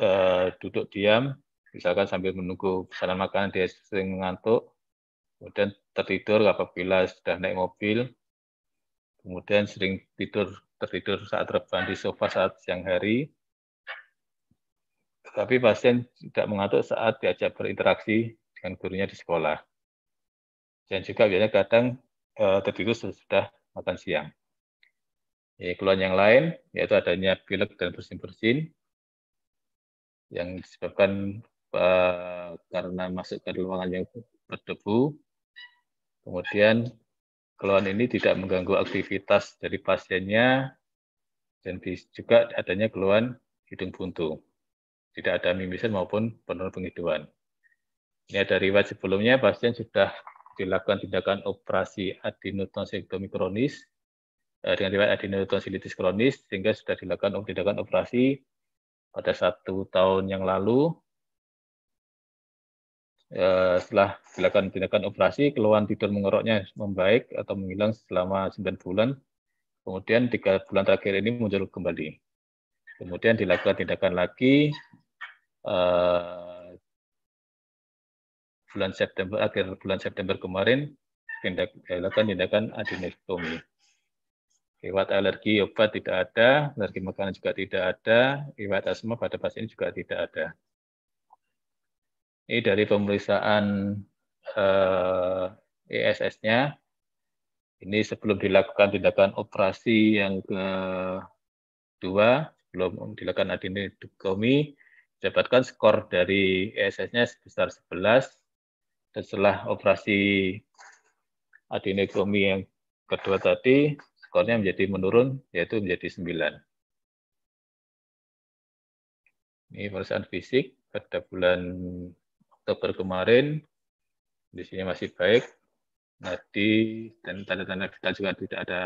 uh, duduk diam, misalkan sambil menunggu pesanan makanan dia sering mengantuk, kemudian tertidur apabila sudah naik mobil, kemudian sering tidur tertidur saat rebahan di sofa saat siang hari, tapi pasien tidak mengantuk saat diajak berinteraksi dengan gurunya di sekolah. Dan juga biasanya kadang e, eh, tertidur sesudah makan siang. Ini keluhan yang lain yaitu adanya pilek dan bersin-bersin yang disebabkan e, karena masuk ke ruangan yang berdebu. Kemudian keluhan ini tidak mengganggu aktivitas dari pasiennya dan juga adanya keluhan hidung buntu tidak ada mimisan maupun penurunan penghidupan. Ini ada riwayat sebelumnya, pasien sudah dilakukan tindakan operasi adenotonsilitis kronis eh, dengan riwayat adenotonsilitis kronis, sehingga sudah dilakukan tindakan operasi pada satu tahun yang lalu. Eh, setelah dilakukan tindakan operasi, keluhan tidur mengeroknya membaik atau menghilang selama 9 bulan. Kemudian tiga bulan terakhir ini muncul kembali. Kemudian dilakukan tindakan lagi Eh, bulan September akhir bulan September kemarin tindak dilakukan tindakan adenektomi Iwat alergi obat tidak ada, alergi makanan juga tidak ada, iwat asma pada pasien juga tidak ada. Ini dari pemeriksaan eh, ESS-nya. Ini sebelum dilakukan tindakan operasi yang kedua, sebelum dilakukan adenektomi dapatkan skor dari ESS-nya sebesar 11 dan setelah operasi adenoektomi yang kedua tadi skornya menjadi menurun yaitu menjadi 9. Ini pemeriksaan fisik pada bulan Oktober kemarin di sini masih baik. Nanti dan tanda-tanda kita juga tidak ada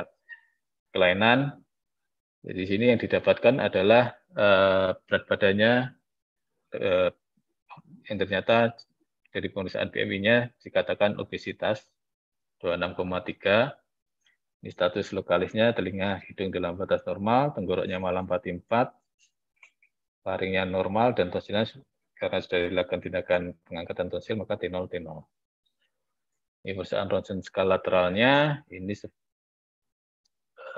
kelainan. Jadi di sini yang didapatkan adalah eh, berat badannya eh, yang ternyata dari pemeriksaan bmi nya dikatakan obesitas 26,3. Ini status lokalisnya telinga hidung dalam batas normal, tenggoroknya malam 44, paringnya normal, dan tonsilnya karena sudah dilakukan tindakan pengangkatan tonsil maka T0 T0. Ini pemeriksaan ronsen skala lateralnya ini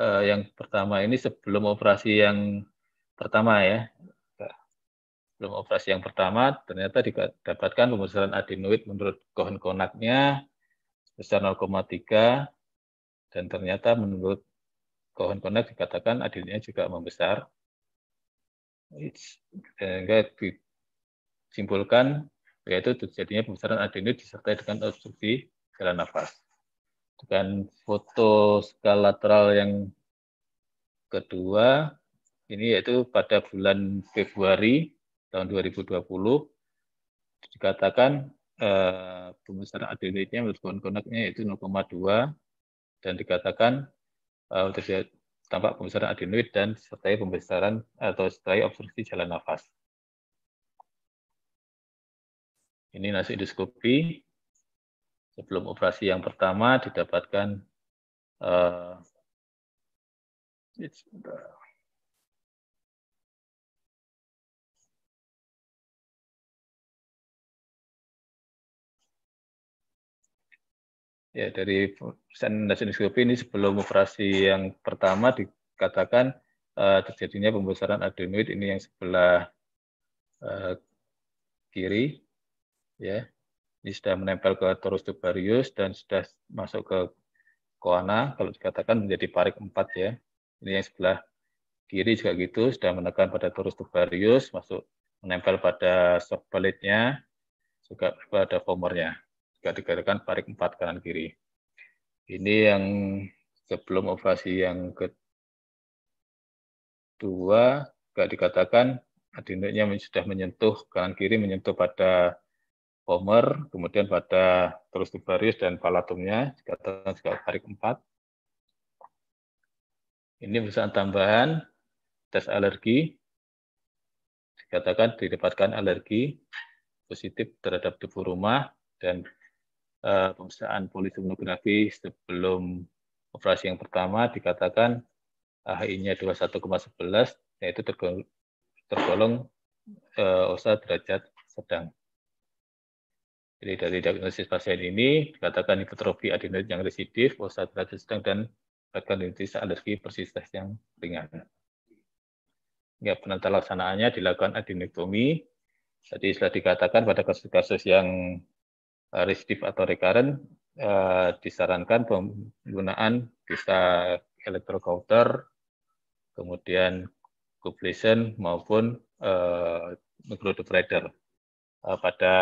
eh, yang pertama ini sebelum operasi yang pertama ya belum operasi yang pertama ternyata didapatkan pembesaran adenoid menurut Cohen konaknya sebesar 0,3 dan ternyata menurut Cohen konak dikatakan adenoidnya juga membesar. Sehingga disimpulkan yaitu terjadinya pembesaran adenoid disertai dengan obstruksi jalan nafas. Dengan foto skala lateral yang kedua, ini yaitu pada bulan Februari tahun 2020 dikatakan eh, pembesaran adenoidnya nya menurut koneknya yaitu 0,2 dan dikatakan eh, tampak pembesaran adenoid dan sertai pembesaran atau sertai obstruksi jalan nafas. Ini nasi endoskopi. Sebelum operasi yang pertama didapatkan uh, Ya, dari National Geographic ini sebelum operasi yang pertama dikatakan uh, terjadinya pembesaran adenoid ini yang sebelah uh, kiri ya. Ini sudah menempel ke torus tubarius dan sudah masuk ke koana kalau dikatakan menjadi parik 4 ya. Ini yang sebelah kiri juga gitu sudah menekan pada torus tubarius masuk menempel pada sok juga pada formernya digadang digerakkan parik empat kanan kiri. Ini yang sebelum operasi yang kedua gak dikatakan adenoidnya sudah menyentuh kanan kiri menyentuh pada Homer, kemudian pada terus tubarius dan palatumnya dikatakan juga parik empat Ini perusahaan tambahan tes alergi dikatakan didapatkan alergi positif terhadap debu rumah dan uh, pemeriksaan polisomonografi sebelum operasi yang pertama dikatakan AHI-nya 21,11 yaitu tergolong, tergolong uh, OSA derajat sedang. Jadi dari diagnosis pasien ini dikatakan hipertrofi adenoid yang residif, OSA derajat sedang dan bahkan rinitis alergi persistes yang ringan. Ya, penentang laksanaannya dilakukan adenektomi. Tadi sudah dikatakan pada kasus-kasus yang Eh, restif atau recurrent eh, disarankan penggunaan bisa elektrokouter, kemudian completion maupun eh, eh, pada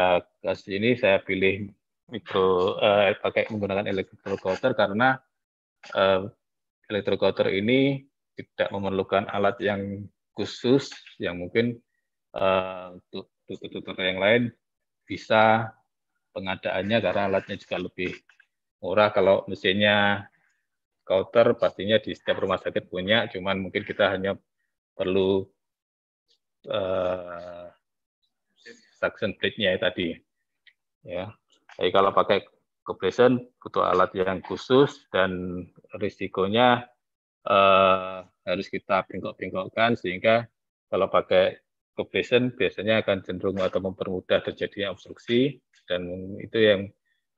kasus ini saya pilih mikro eh, pakai menggunakan elektrokouter karena eh, ini tidak memerlukan alat yang khusus yang mungkin untuk uh, tutor -tutor yang lain bisa pengadaannya karena alatnya juga lebih murah. Kalau mesinnya counter pastinya di setiap rumah sakit punya, cuman mungkin kita hanya perlu uh, suction plate-nya ya tadi. Ya. Jadi kalau pakai compression butuh alat yang khusus dan risikonya uh, harus kita bengkok-bengkokkan sehingga kalau pakai Kebiasaan biasanya akan cenderung atau mempermudah terjadinya obstruksi dan itu yang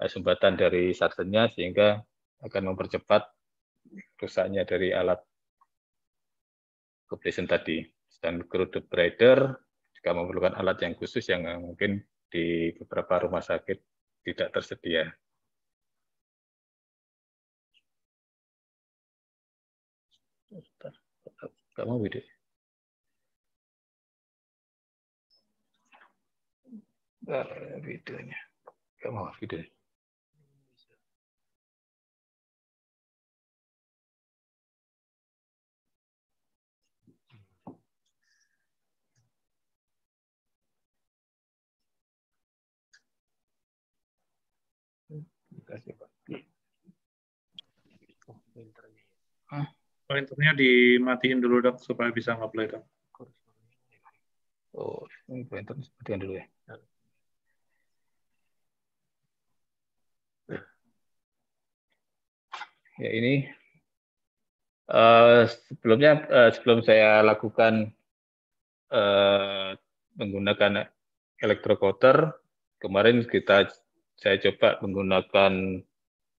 eh, sumbatan dari sarsennya sehingga akan mempercepat rusaknya dari alat kebiasaan tadi. Dan kerudup rider juga memerlukan alat yang khusus yang eh, mungkin di beberapa rumah sakit tidak tersedia. Kamu video. Bentar videonya. Gak mau videonya. kasih Pak. Pointernya dimatiin dulu dok supaya bisa ngeplay dok. Oh, ini pointer dimatiin dulu ya. ya ini uh, sebelumnya uh, sebelum saya lakukan uh, menggunakan elektrokoter kemarin kita saya coba menggunakan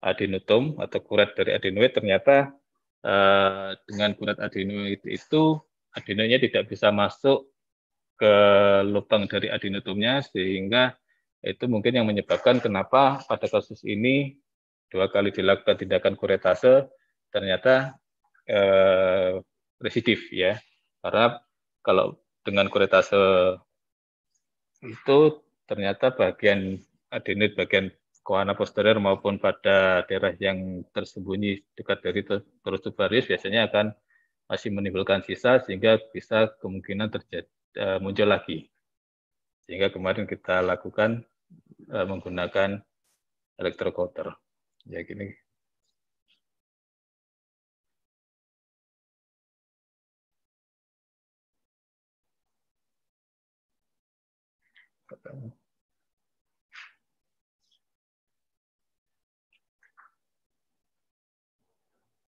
adenotom atau kuret dari adenoid ternyata uh, dengan kurat adenoid itu adenoidnya tidak bisa masuk ke lubang dari adenotomnya sehingga itu mungkin yang menyebabkan kenapa pada kasus ini dua kali dilakukan tindakan kuretase ternyata eh, residif ya karena kalau dengan kuretase itu ternyata bagian adenit bagian kohana posterior maupun pada daerah yang tersembunyi dekat dari terus tubarius biasanya akan masih menimbulkan sisa sehingga bisa kemungkinan terjadi eh, muncul lagi sehingga kemarin kita lakukan eh, menggunakan elektrokoter ya gini ketemu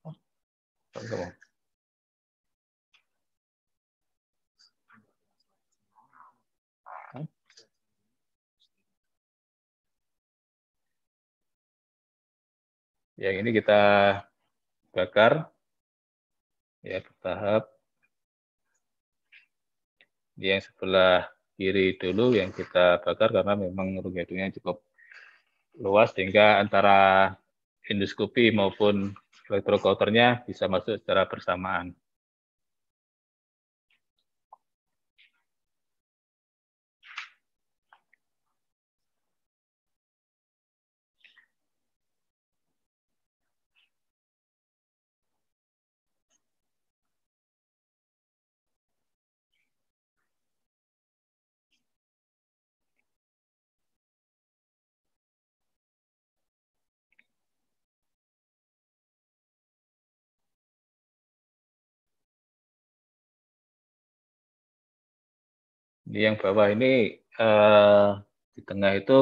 oh, Yang ini kita bakar ya bertahap. Yang sebelah kiri dulu yang kita bakar karena memang rugiatunya cukup luas sehingga antara endoskopi maupun elektrokauternya bisa masuk secara bersamaan. ini yang bawah ini uh, di tengah itu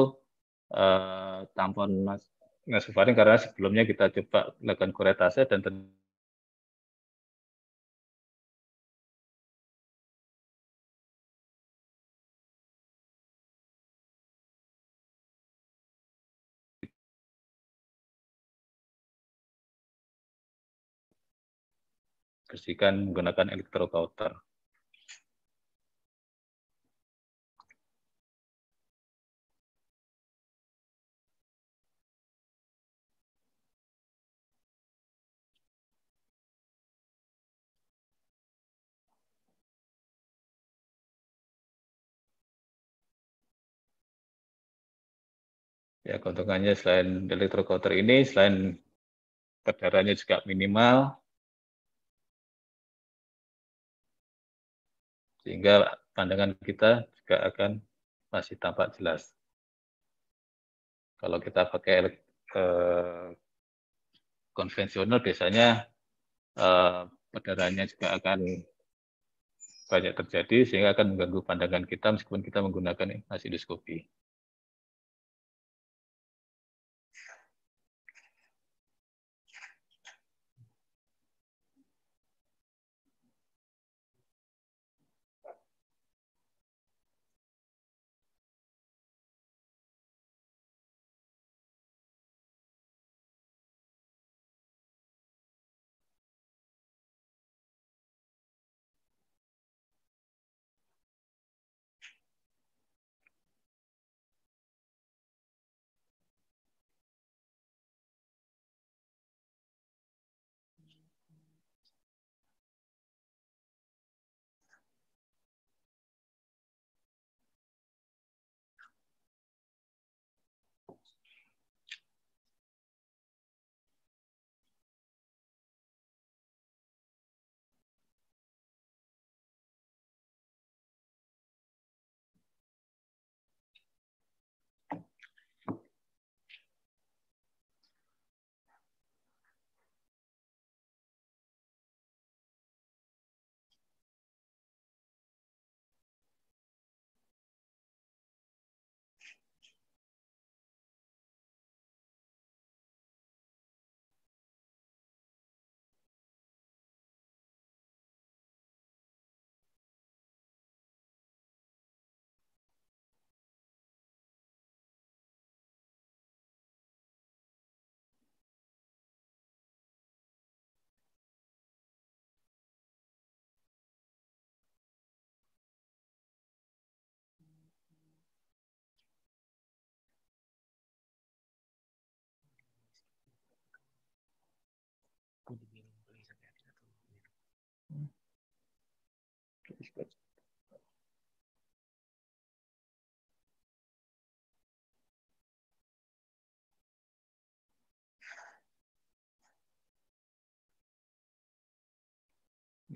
uh, tampon mas nasufaring karena sebelumnya kita coba lakukan kuretase dan bersihkan menggunakan elektrokauter. Ya, keuntungannya selain elektrokoter ini, selain perdarannya juga minimal, sehingga pandangan kita juga akan masih tampak jelas. Kalau kita pakai eh, konvensional, biasanya eh, juga akan banyak terjadi sehingga akan mengganggu pandangan kita meskipun kita menggunakan asidoskopi.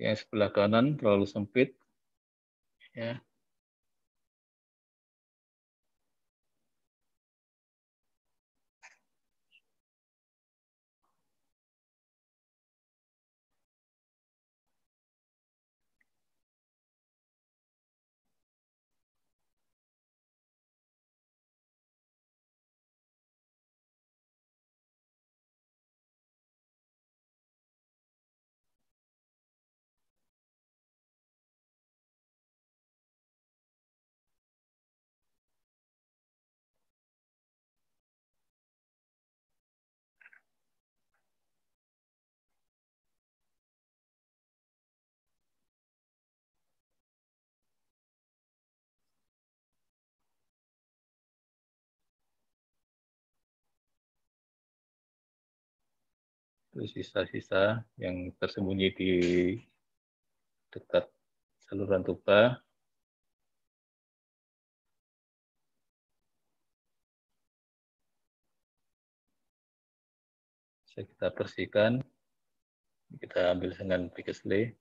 Yang sebelah kanan terlalu sempit ya sisa-sisa yang tersembunyi di dekat saluran tuba. saya kita bersihkan. Kita ambil dengan pikesle.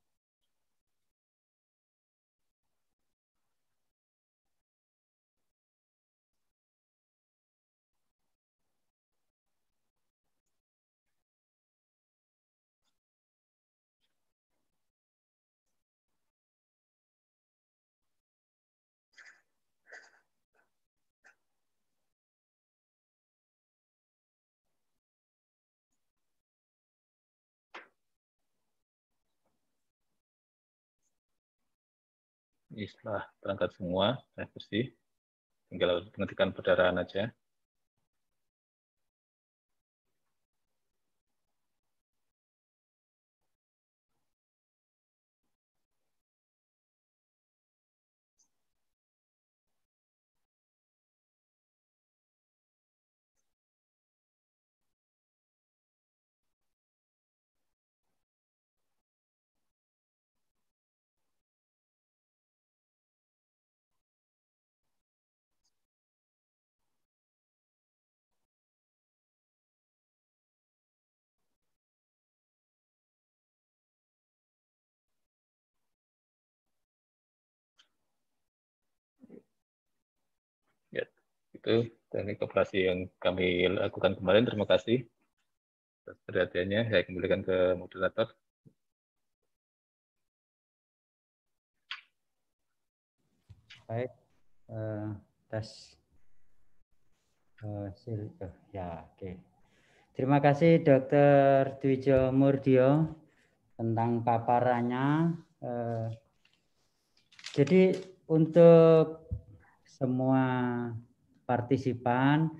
ini setelah terangkat semua, saya bersih. Tinggal menghentikan perdarahan aja. Itu teknik operasi yang kami lakukan kemarin. Terima kasih atas perhatiannya. Saya kembalikan ke moderator. Baik, eh, tes uh, uh, ya oke. Okay. Terima kasih Dr. Dwijo Murdio tentang paparannya. Uh, jadi untuk semua partisipan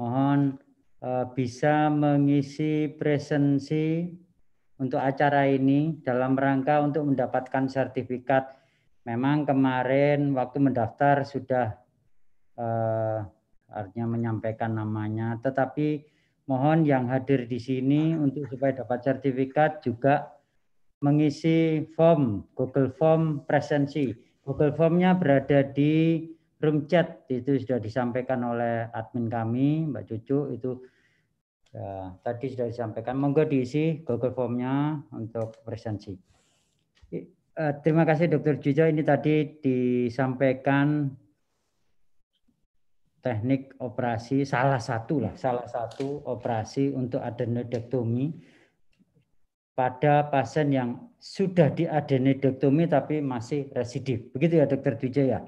mohon eh, bisa mengisi presensi untuk acara ini dalam rangka untuk mendapatkan sertifikat. Memang kemarin waktu mendaftar sudah eh, artinya menyampaikan namanya, tetapi mohon yang hadir di sini untuk supaya dapat sertifikat juga mengisi form Google Form presensi. Google Formnya berada di room chat itu sudah disampaikan oleh admin kami Mbak Cucu itu ya, tadi sudah disampaikan monggo diisi Google Formnya untuk presensi. Eh, terima kasih Dokter Jujo ini tadi disampaikan teknik operasi salah satu lah salah satu operasi untuk adenodektomi pada pasien yang sudah diadenidektomi tapi masih residif. Begitu ya dokter Duja ya?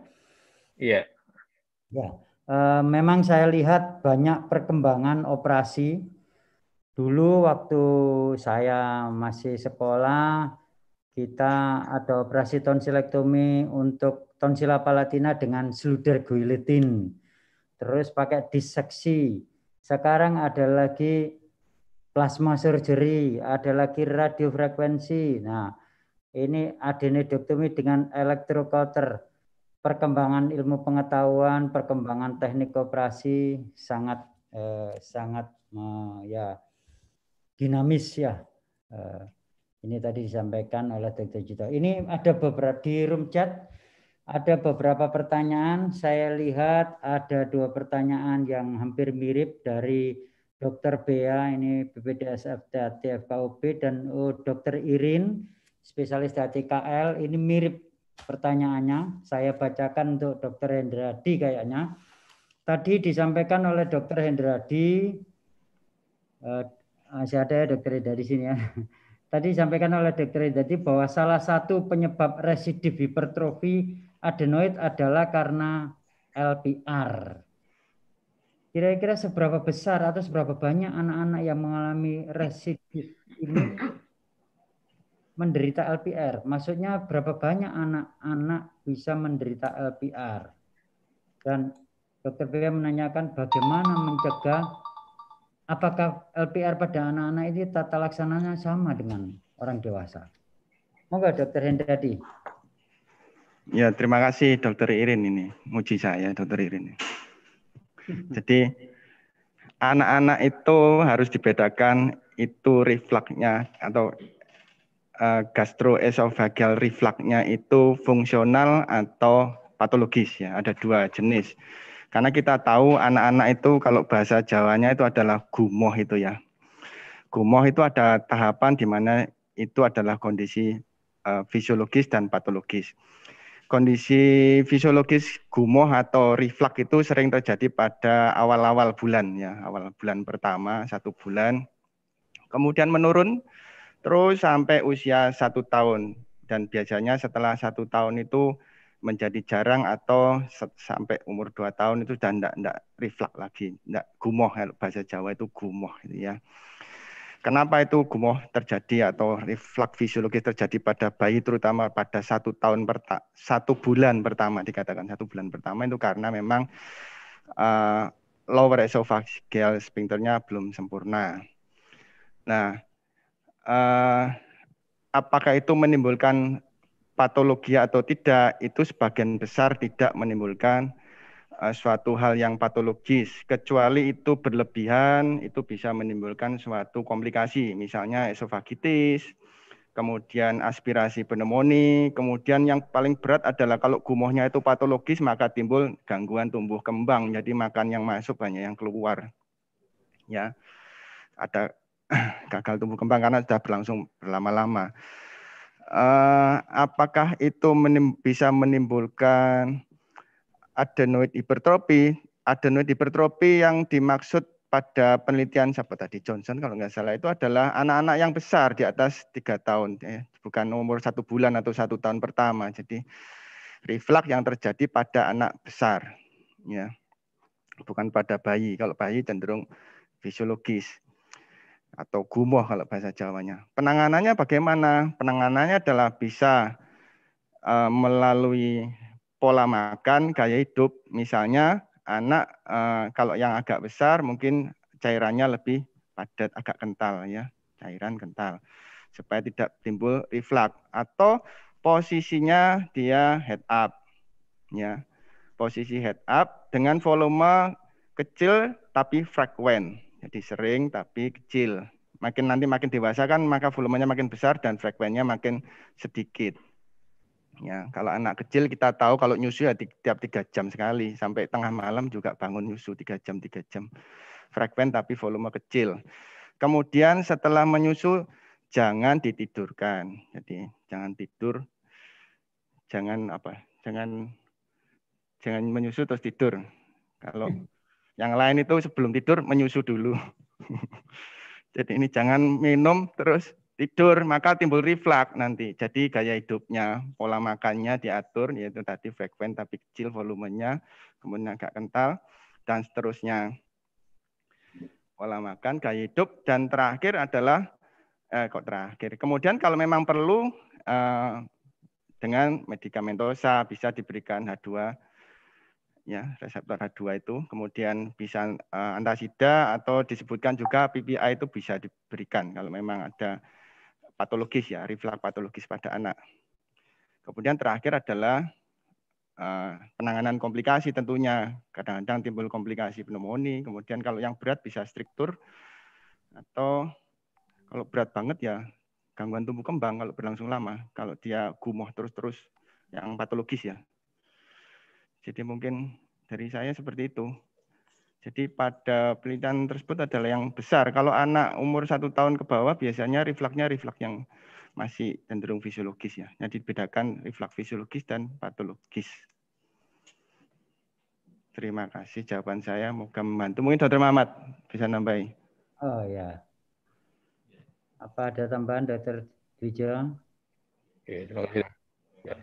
Iya. Ya. Eh, memang saya lihat banyak perkembangan operasi. Dulu waktu saya masih sekolah, kita ada operasi tonsilektomi untuk tonsila palatina dengan sluder guillotine Terus pakai diseksi. Sekarang ada lagi plasma surgery, ada lagi radiofrekuensi. Nah, ini adenoidektomi dengan elektrokoter perkembangan ilmu pengetahuan, perkembangan teknik operasi sangat eh, sangat eh, ya dinamis ya. Eh, ini tadi disampaikan oleh Dr. Jito. Ini ada beberapa di room chat ada beberapa pertanyaan. Saya lihat ada dua pertanyaan yang hampir mirip dari Dr. Bea ini BPDS FTA FKUB dan oh, Dr. Irin spesialis dari TKL. ini mirip pertanyaannya. Saya bacakan untuk Dr. Hendradi kayaknya. Tadi disampaikan oleh Dokter Hendradi, eh, ah, masih ada ya Dr. Hendradi sini ya. [LAUGHS] Tadi disampaikan oleh Dr. Hendradi bahwa salah satu penyebab residif hipertrofi adenoid adalah karena LPR. Kira-kira seberapa besar atau seberapa banyak anak-anak yang mengalami residif ini [COUGHS] menderita LPR? Maksudnya berapa banyak anak-anak bisa menderita LPR? Dan dokter Bia menanyakan bagaimana mencegah apakah LPR pada anak-anak ini tata laksananya sama dengan orang dewasa? Moga dokter Hendradi. Ya, terima kasih dokter Irin ini. Muji saya dokter Irin. [LAUGHS] Jadi anak-anak itu harus dibedakan itu refleksnya atau uh, gastroesophageal refluxnya itu fungsional atau patologis ya ada dua jenis karena kita tahu anak-anak itu kalau bahasa Jawanya itu adalah gumoh itu ya gumoh itu ada tahapan di mana itu adalah kondisi uh, fisiologis dan patologis kondisi fisiologis gumoh atau reflux itu sering terjadi pada awal-awal bulan ya awal bulan pertama satu bulan kemudian menurun Terus sampai usia satu tahun. Dan biasanya setelah satu tahun itu menjadi jarang atau sampai umur dua tahun itu sudah tidak tidak reflak lagi, tidak gumoh bahasa Jawa itu gumoh gitu ya. Kenapa itu gumoh terjadi atau reflak fisiologis terjadi pada bayi terutama pada satu tahun pertama satu bulan pertama dikatakan satu bulan pertama itu karena memang uh, lower esophageal sphincternya belum sempurna. Nah, uh, apakah itu menimbulkan patologi atau tidak itu sebagian besar tidak menimbulkan uh, suatu hal yang patologis kecuali itu berlebihan itu bisa menimbulkan suatu komplikasi misalnya esofagitis kemudian aspirasi pneumonia kemudian yang paling berat adalah kalau gumohnya itu patologis maka timbul gangguan tumbuh kembang jadi makan yang masuk banyak yang keluar ya ada [CLEARS THROAT] gagal tumbuh kembang karena sudah berlangsung berlama-lama. Eh, apakah itu menim bisa menimbulkan adenoid hipertropi? Adenoid hipertropi yang dimaksud pada penelitian siapa tadi Johnson kalau nggak salah itu adalah anak-anak yang besar di atas tiga tahun, eh, bukan umur satu bulan atau satu tahun pertama. Jadi reflux yang terjadi pada anak besar, ya, bukan pada bayi. Kalau bayi cenderung fisiologis atau gumoh kalau bahasa Jawanya. Penanganannya bagaimana? Penanganannya adalah bisa e, melalui pola makan, gaya hidup. Misalnya anak e, kalau yang agak besar mungkin cairannya lebih padat, agak kental ya, cairan kental supaya tidak timbul reflux atau posisinya dia head up ya posisi head up dengan volume kecil tapi frekuen jadi sering tapi kecil. Makin nanti makin dewasa kan maka volumenya makin besar dan frekuennya makin sedikit. Ya, kalau anak kecil kita tahu kalau nyusu ya tiap tiga jam sekali sampai tengah malam juga bangun nyusu tiga jam tiga jam frekuen tapi volume kecil. Kemudian setelah menyusu jangan ditidurkan. Jadi jangan tidur, jangan apa, jangan jangan menyusu terus tidur. Kalau yang lain itu sebelum tidur menyusu dulu. [LAUGHS] Jadi ini jangan minum terus tidur, maka timbul reflux nanti. Jadi gaya hidupnya, pola makannya diatur, yaitu tadi frequent tapi kecil volumenya, kemudian agak kental, dan seterusnya. Pola makan, gaya hidup, dan terakhir adalah, eh, kok terakhir, kemudian kalau memang perlu, eh, dengan medikamentosa bisa diberikan H2 ya reseptor H2 itu. Kemudian bisa uh, antasida atau disebutkan juga PPI itu bisa diberikan kalau memang ada patologis ya, reflux patologis pada anak. Kemudian terakhir adalah uh, penanganan komplikasi tentunya. Kadang-kadang timbul komplikasi pneumonia, kemudian kalau yang berat bisa struktur atau kalau berat banget ya gangguan tumbuh kembang kalau berlangsung lama. Kalau dia gumoh terus-terus yang patologis ya, jadi mungkin dari saya seperti itu. Jadi pada penelitian tersebut adalah yang besar. Kalau anak umur satu tahun ke bawah biasanya refleksnya refleks yang masih cenderung fisiologis ya. Yang dibedakan refleks fisiologis dan patologis. Terima kasih jawaban saya. Moga membantu. Mungkin Dokter Mamat bisa nambahin. Oh ya. Apa ada tambahan Dokter Dwijo? Oke, terima kasih. Ya.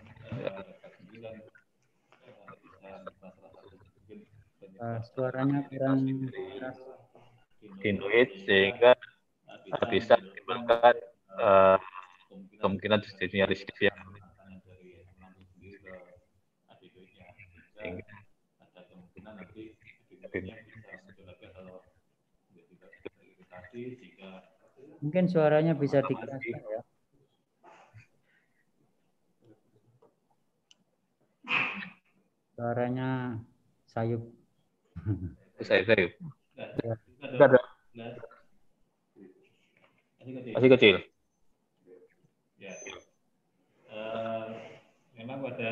uh, suaranya kurang keras. Inuit sehingga bisa dimakan uh, eh, kemungkinan terjadinya risiko yang Mungkin suaranya bisa dikeraskan ya. Suaranya sayup. Saya save. nggak ada. Masih kecil. Ya. Uh, memang pada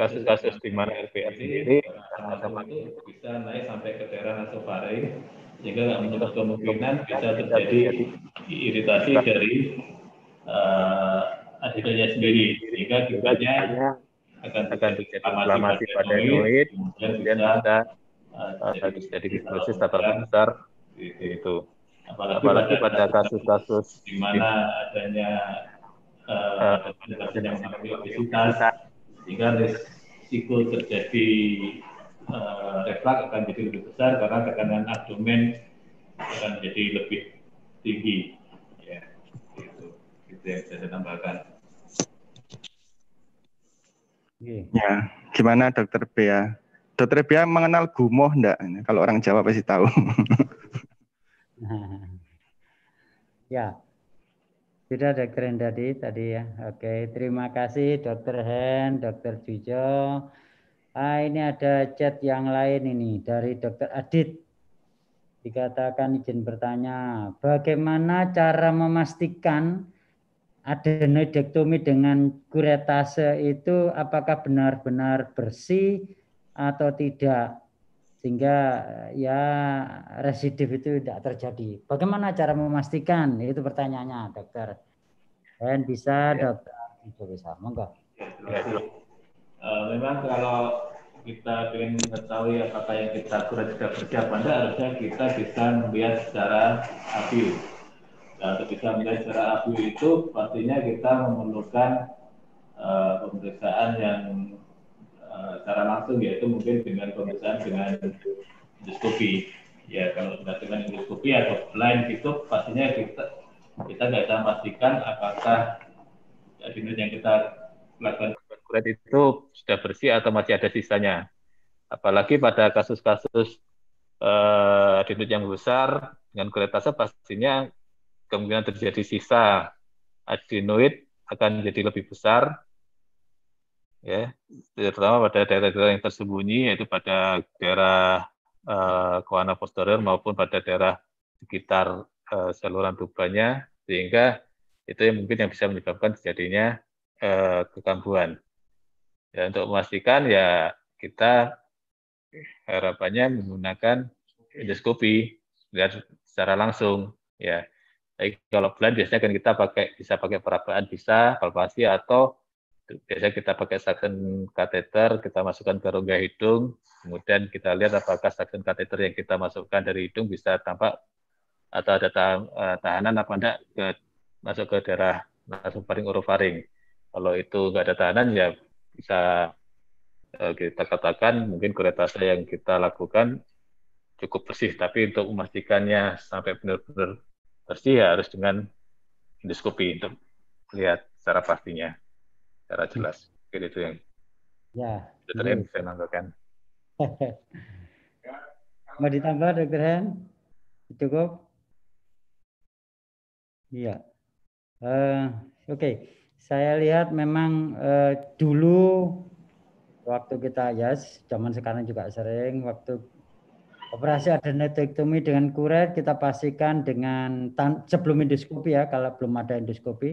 kasus-kasus di mana RPS sendiri sama itu bisa naik sampai ke daerah nasofaring sehingga nggak menutup kemungkinan bisa terjadi iritasi dari uh, eh, asidanya sendiri sehingga akibatnya akan, diklamasi terjadi inflamasi pada noid, kemudian ada uh, eh, terjadi fibrosis tata besar itu. Gitu. Apalagi, pada kasus-kasus di mana adanya uh, yang mengalami obesitas, sehingga risiko terjadi uh, akan jadi lebih besar karena tekanan abdomen akan jadi lebih tinggi. Ya, gitu. itu, yang saya tambahkan. Iya. Ya, gimana dokter Bea? Dokter Bea mengenal gumoh enggak? Kalau orang Jawa pasti tahu. [LAUGHS] ya, sudah dokter Endadi tadi ya. Oke, terima kasih dokter Hen, dokter Jujo. Ah, ini ada chat yang lain ini dari dokter Adit. Dikatakan izin bertanya, bagaimana cara memastikan adenoidektomi dengan kuretase itu apakah benar-benar bersih atau tidak sehingga ya residif itu tidak terjadi. Bagaimana cara memastikan? Itu pertanyaannya, dokter. Dan bisa, ya. dokter. Itu bisa, monggo. Ya, uh, memang kalau kita ingin mengetahui apa yang kita kurang tidak bersih harusnya kita bisa melihat secara adil Nah, ketika melihat secara abu itu pastinya kita memerlukan uh, pemeriksaan yang uh, secara langsung yaitu mungkin dengan pemeriksaan dengan endoskopi. Ya kalau sudah dengan endoskopi atau lain itu pastinya kita kita nggak bisa pastikan apakah jenis yang kita lakukan kulit itu sudah bersih atau masih ada sisanya. Apalagi pada kasus-kasus uh, yang besar dengan kulit pastinya kemungkinan terjadi sisa adenoid akan jadi lebih besar ya terutama pada daerah-daerah yang tersembunyi yaitu pada daerah koana eh, uh, posterior maupun pada daerah sekitar uh, saluran tubanya sehingga itu yang mungkin yang bisa menyebabkan terjadinya uh, eh, kekambuhan. Ya, untuk memastikan ya kita harapannya menggunakan endoskopi lihat secara langsung ya Baik, kalau bulan biasanya kan kita pakai bisa pakai perabaan bisa, palpasi atau biasanya kita pakai suction catheter, kita masukkan ke rongga hidung, kemudian kita lihat apakah suction catheter yang kita masukkan dari hidung bisa tampak atau ada e, tahanan apa enggak ke, masuk ke daerah paring orofaring. Kalau itu enggak ada tahanan ya bisa e, kita katakan mungkin kuretase yang kita lakukan cukup bersih, tapi untuk memastikannya sampai benar-benar pasti ya harus dengan endoskopi untuk lihat secara pastinya, secara jelas. Jadi itu yang ya, dokter Hen bisa nanggalkan. [LAUGHS] Mau ditambah dokter Hen? Cukup? Iya. Uh, Oke, okay. saya lihat memang uh, dulu waktu kita ya yes, zaman sekarang juga sering waktu Operasi adenektomi dengan kuret kita pastikan dengan sebelum endoskopi ya kalau belum ada endoskopi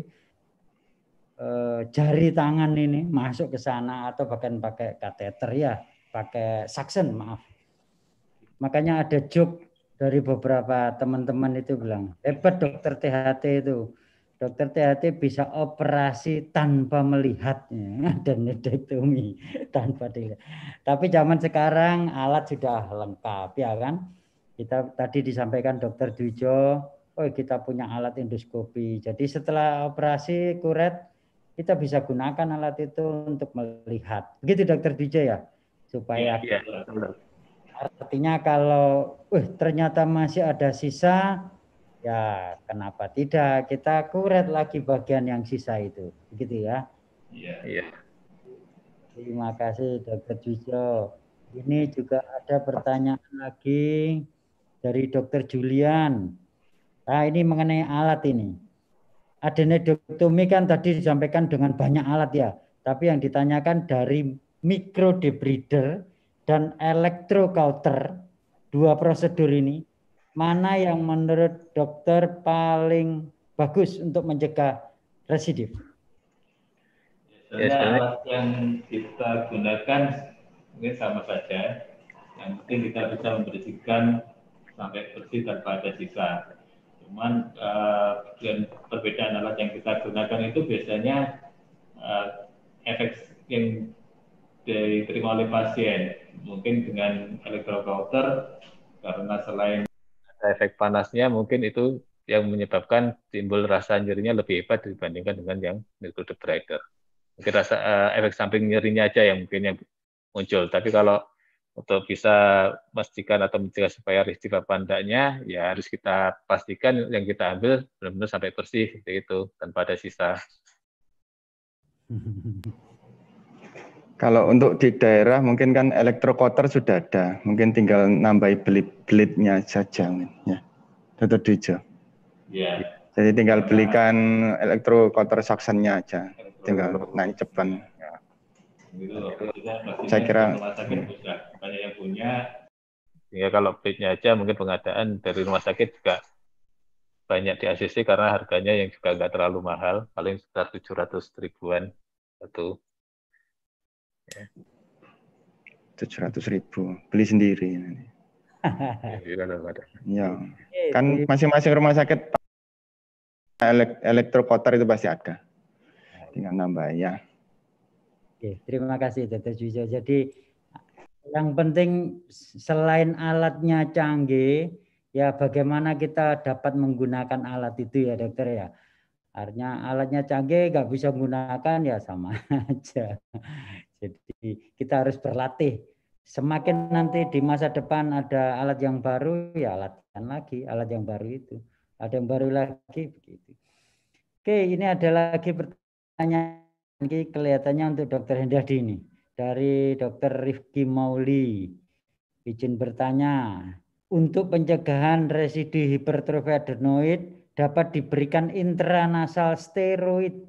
e, jari tangan ini masuk ke sana atau bahkan pakai kateter ya pakai suction maaf makanya ada joke dari beberapa teman-teman itu bilang hebat dokter THT itu dokter THT bisa operasi tanpa melihatnya [LAUGHS] dan nedektomi tanpa dilihat. Tapi zaman sekarang alat sudah lengkap ya kan. Kita tadi disampaikan dokter Dujo, oh kita punya alat endoskopi. Jadi setelah operasi kuret kita bisa gunakan alat itu untuk melihat. Begitu dokter Dujo ya supaya ya, ya. artinya kalau uh ternyata masih ada sisa Ya, kenapa tidak? Kita kuret lagi bagian yang sisa itu. Begitu ya. Iya. iya Terima kasih dokter Jujo Ini juga ada pertanyaan lagi dari dokter Julian. Nah, ini mengenai alat ini. Adenodektomi kan tadi disampaikan dengan banyak alat ya, tapi yang ditanyakan dari mikrodebrider dan elektrokauter, dua prosedur ini mana yang menurut dokter paling bagus untuk mencegah residif? Biasanya alat yang kita gunakan ini sama saja. Yang penting kita bisa membersihkan sampai bersih tanpa ada sisa. Cuman uh, perbedaan alat yang kita gunakan itu biasanya uh, efek yang diterima oleh pasien. Mungkin dengan elektrokauter karena selain efek panasnya mungkin itu yang menyebabkan timbul rasa nyerinya lebih hebat dibandingkan dengan yang microdip rider. Mungkin rasa uh, efek samping nyerinya aja yang mungkin yang muncul. Tapi kalau untuk bisa pastikan atau mencegah supaya risiko apa enggaknya, ya harus kita pastikan yang kita ambil benar-benar sampai bersih, seperti itu, tanpa ada sisa. [LAUGHS] Kalau untuk di daerah mungkin kan elektrokoter sudah ada, mungkin tinggal nambah belit belitnya saja, ya. Tetap di Iya. Jadi tinggal belikan elektrokoter saksennya aja, elektro tinggal nancepan. Ya. Gitu Saya kira rumah banyak yang punya. Sehingga ya, kalau belitnya aja mungkin pengadaan dari rumah sakit juga banyak di ACC karena harganya yang juga nggak terlalu mahal, paling sekitar 700 ribuan satu Tujuh ratus ribu, beli sendiri. Iya, iya, iya, iya, kan masing-masing rumah sakit elek itu pasti ada. Tinggal nambah ya. Oke, terima kasih Dr. Jujo. Jadi yang penting selain alatnya canggih, ya bagaimana kita dapat menggunakan alat itu ya dokter ya. Artinya alatnya canggih nggak bisa menggunakan ya sama [LAUGHS] aja. Jadi kita harus berlatih. Semakin nanti di masa depan ada alat yang baru, ya latihan lagi, alat yang baru itu. Ada yang baru lagi, begitu. Oke, ini ada lagi pertanyaan ini kelihatannya untuk Dokter Hendardi ini. Dari Dokter Rifki Mauli. Izin bertanya, untuk pencegahan residu hipertrofi adenoid dapat diberikan intranasal steroid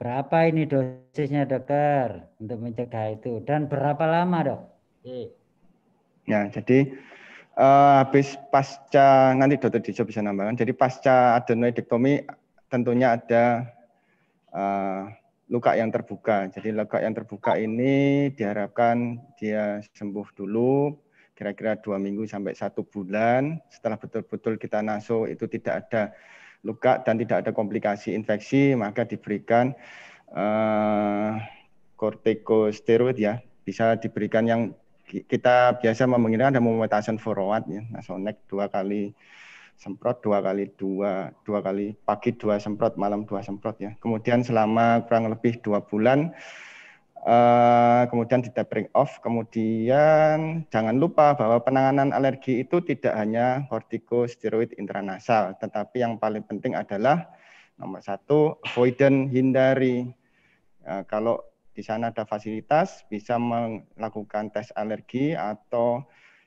Berapa ini dosisnya dokter untuk mencegah itu dan berapa lama dok? Ya jadi uh, habis pasca nanti dokter Dijo bisa nambahkan. Jadi pasca adenoidektomi tentunya ada uh, luka yang terbuka. Jadi luka yang terbuka ini diharapkan dia sembuh dulu kira-kira dua minggu sampai satu bulan. Setelah betul-betul kita naso itu tidak ada luka dan tidak ada komplikasi infeksi, maka diberikan uh, kortikosteroid ya. Bisa diberikan yang kita biasa mengira ada mumetasan foroat ya, nasonek dua kali semprot dua kali dua dua kali pagi dua semprot malam dua semprot ya kemudian selama kurang lebih dua bulan Eh, kemudian di tapering off, kemudian jangan lupa bahwa penanganan alergi itu tidak hanya kortikosteroid intranasal, tetapi yang paling penting adalah nomor satu, avoidant hindari. Ya, kalau di sana ada fasilitas, bisa melakukan tes alergi atau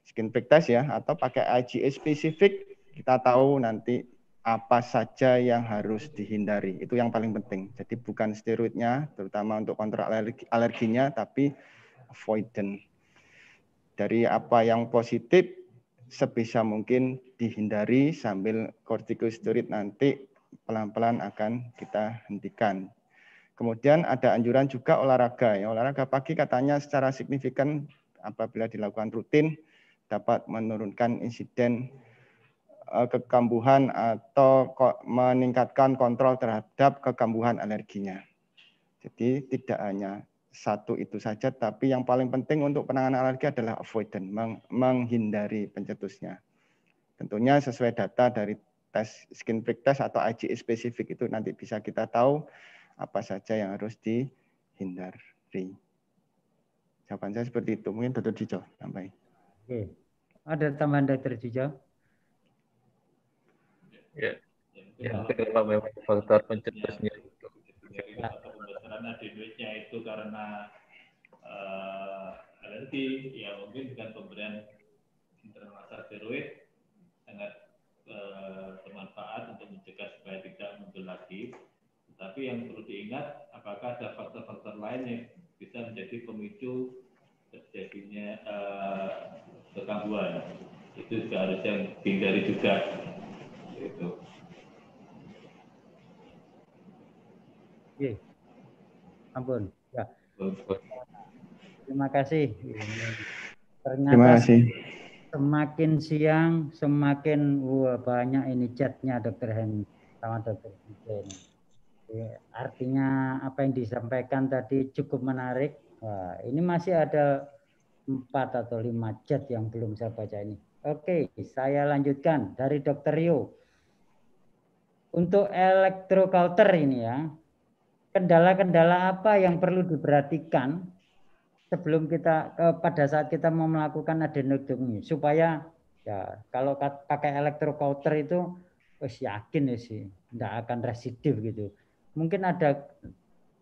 skin prick test ya, atau pakai IgA spesifik, kita tahu nanti apa saja yang harus dihindari. Itu yang paling penting. Jadi bukan steroidnya, terutama untuk kontrol alergi, alerginya, tapi avoidant. Dari apa yang positif, sebisa mungkin dihindari sambil kortikosteroid nanti pelan-pelan akan kita hentikan. Kemudian ada anjuran juga olahraga. Ya, olahraga pagi katanya secara signifikan apabila dilakukan rutin dapat menurunkan insiden Eh, kekambuhan atau meningkatkan kontrol terhadap kekambuhan alerginya. Jadi tidak hanya satu itu saja, tapi yang paling penting untuk penanganan alergi adalah avoidant, meng menghindari pencetusnya. Tentunya sesuai data dari tes skin prick test atau IgE spesifik itu nanti bisa kita tahu apa saja yang harus dihindari. Jawaban saya seperti itu. Mungkin Dr. Dijo, sampai. Oke. Ada tambahan Dr. Dijo? ya. Ya, ya kalau memang faktor pencerdasnya itu. Ya, atau pembesarannya damage itu karena uh, eh, alergi, ya mungkin dengan pemberian intranasal steroid sangat uh, bermanfaat untuk mencegah supaya tidak muncul lagi. Tetapi yang perlu diingat, apakah ada faktor-faktor lain yang bisa menjadi pemicu terjadinya uh, Itu juga harus yang dihindari juga itu. Oke. Ampun. Ya. Terima kasih. Ternyata Terima kasih. Semakin siang semakin wah, banyak ini chatnya Dokter Hen sama Dokter Hen. Artinya apa yang disampaikan tadi cukup menarik. Wah, ini masih ada empat atau lima chat yang belum saya baca ini. Oke, saya lanjutkan dari Dokter Rio. Untuk elektrokultur ini ya, kendala-kendala apa yang perlu diperhatikan sebelum kita eh, pada saat kita mau melakukan adenodektomi supaya ya kalau pakai elektrokultur itu wis yakin ya sih tidak akan residif gitu. Mungkin ada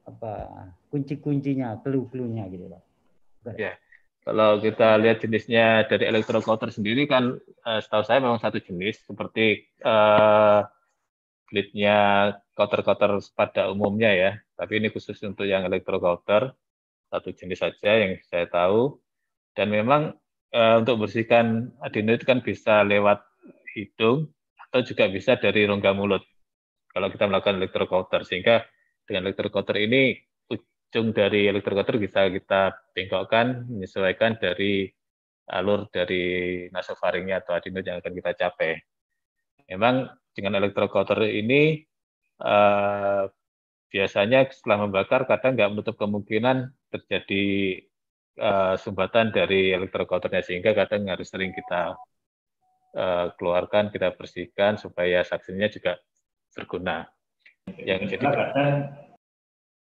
apa kunci-kuncinya, clue-cluenya gitu Pak. Ya. Kalau kita lihat jenisnya dari elektrokultur sendiri kan eh, setahu saya memang satu jenis seperti eh, bleednya kotor-kotor pada umumnya ya, tapi ini khusus untuk yang kotor satu jenis saja yang saya tahu. Dan memang e, untuk bersihkan adenoid kan bisa lewat hidung atau juga bisa dari rongga mulut kalau kita melakukan kotor Sehingga dengan kotor ini ujung dari kotor bisa kita bengkokkan, menyesuaikan dari alur dari nasofaringnya atau adenoid yang akan kita capai. Memang dengan elektrokotor ini uh, biasanya setelah membakar kadang nggak menutup kemungkinan terjadi uh, sumbatan dari elektrokotornya sehingga kadang harus sering kita uh, keluarkan, kita bersihkan supaya saksinya juga berguna. Yang jadi nah,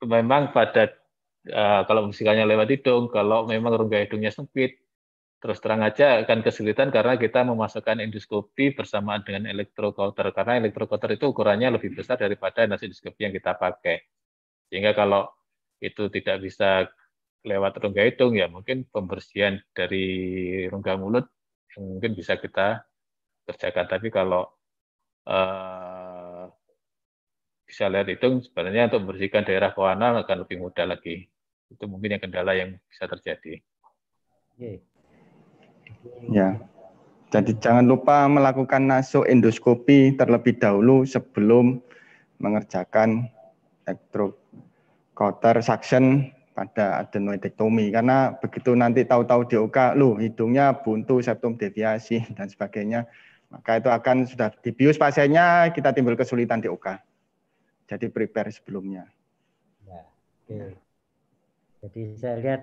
memang pada Uh, kalau musikalnya lewat hidung, kalau memang rongga hidungnya sempit, terus terang aja akan kesulitan karena kita memasukkan endoskopi bersamaan dengan elektrokauter karena elektrokauter itu ukurannya lebih besar daripada endoskopi yang kita pakai sehingga kalau itu tidak bisa lewat rongga hidung ya mungkin pembersihan dari rongga mulut mungkin bisa kita kerjakan tapi kalau eh, bisa lihat hidung sebenarnya untuk membersihkan daerah koanal akan lebih mudah lagi itu mungkin yang kendala yang bisa terjadi. Yeah. Ya. Jadi jangan lupa melakukan naso endoskopi terlebih dahulu sebelum mengerjakan elektrokoter suction pada adenoidektomi karena begitu nanti tahu-tahu DOK lu hidungnya buntu septum deviasi [LAUGHS] dan sebagainya maka itu akan sudah dibius pasiennya kita timbul kesulitan DOK jadi prepare sebelumnya ya, oke. jadi saya lihat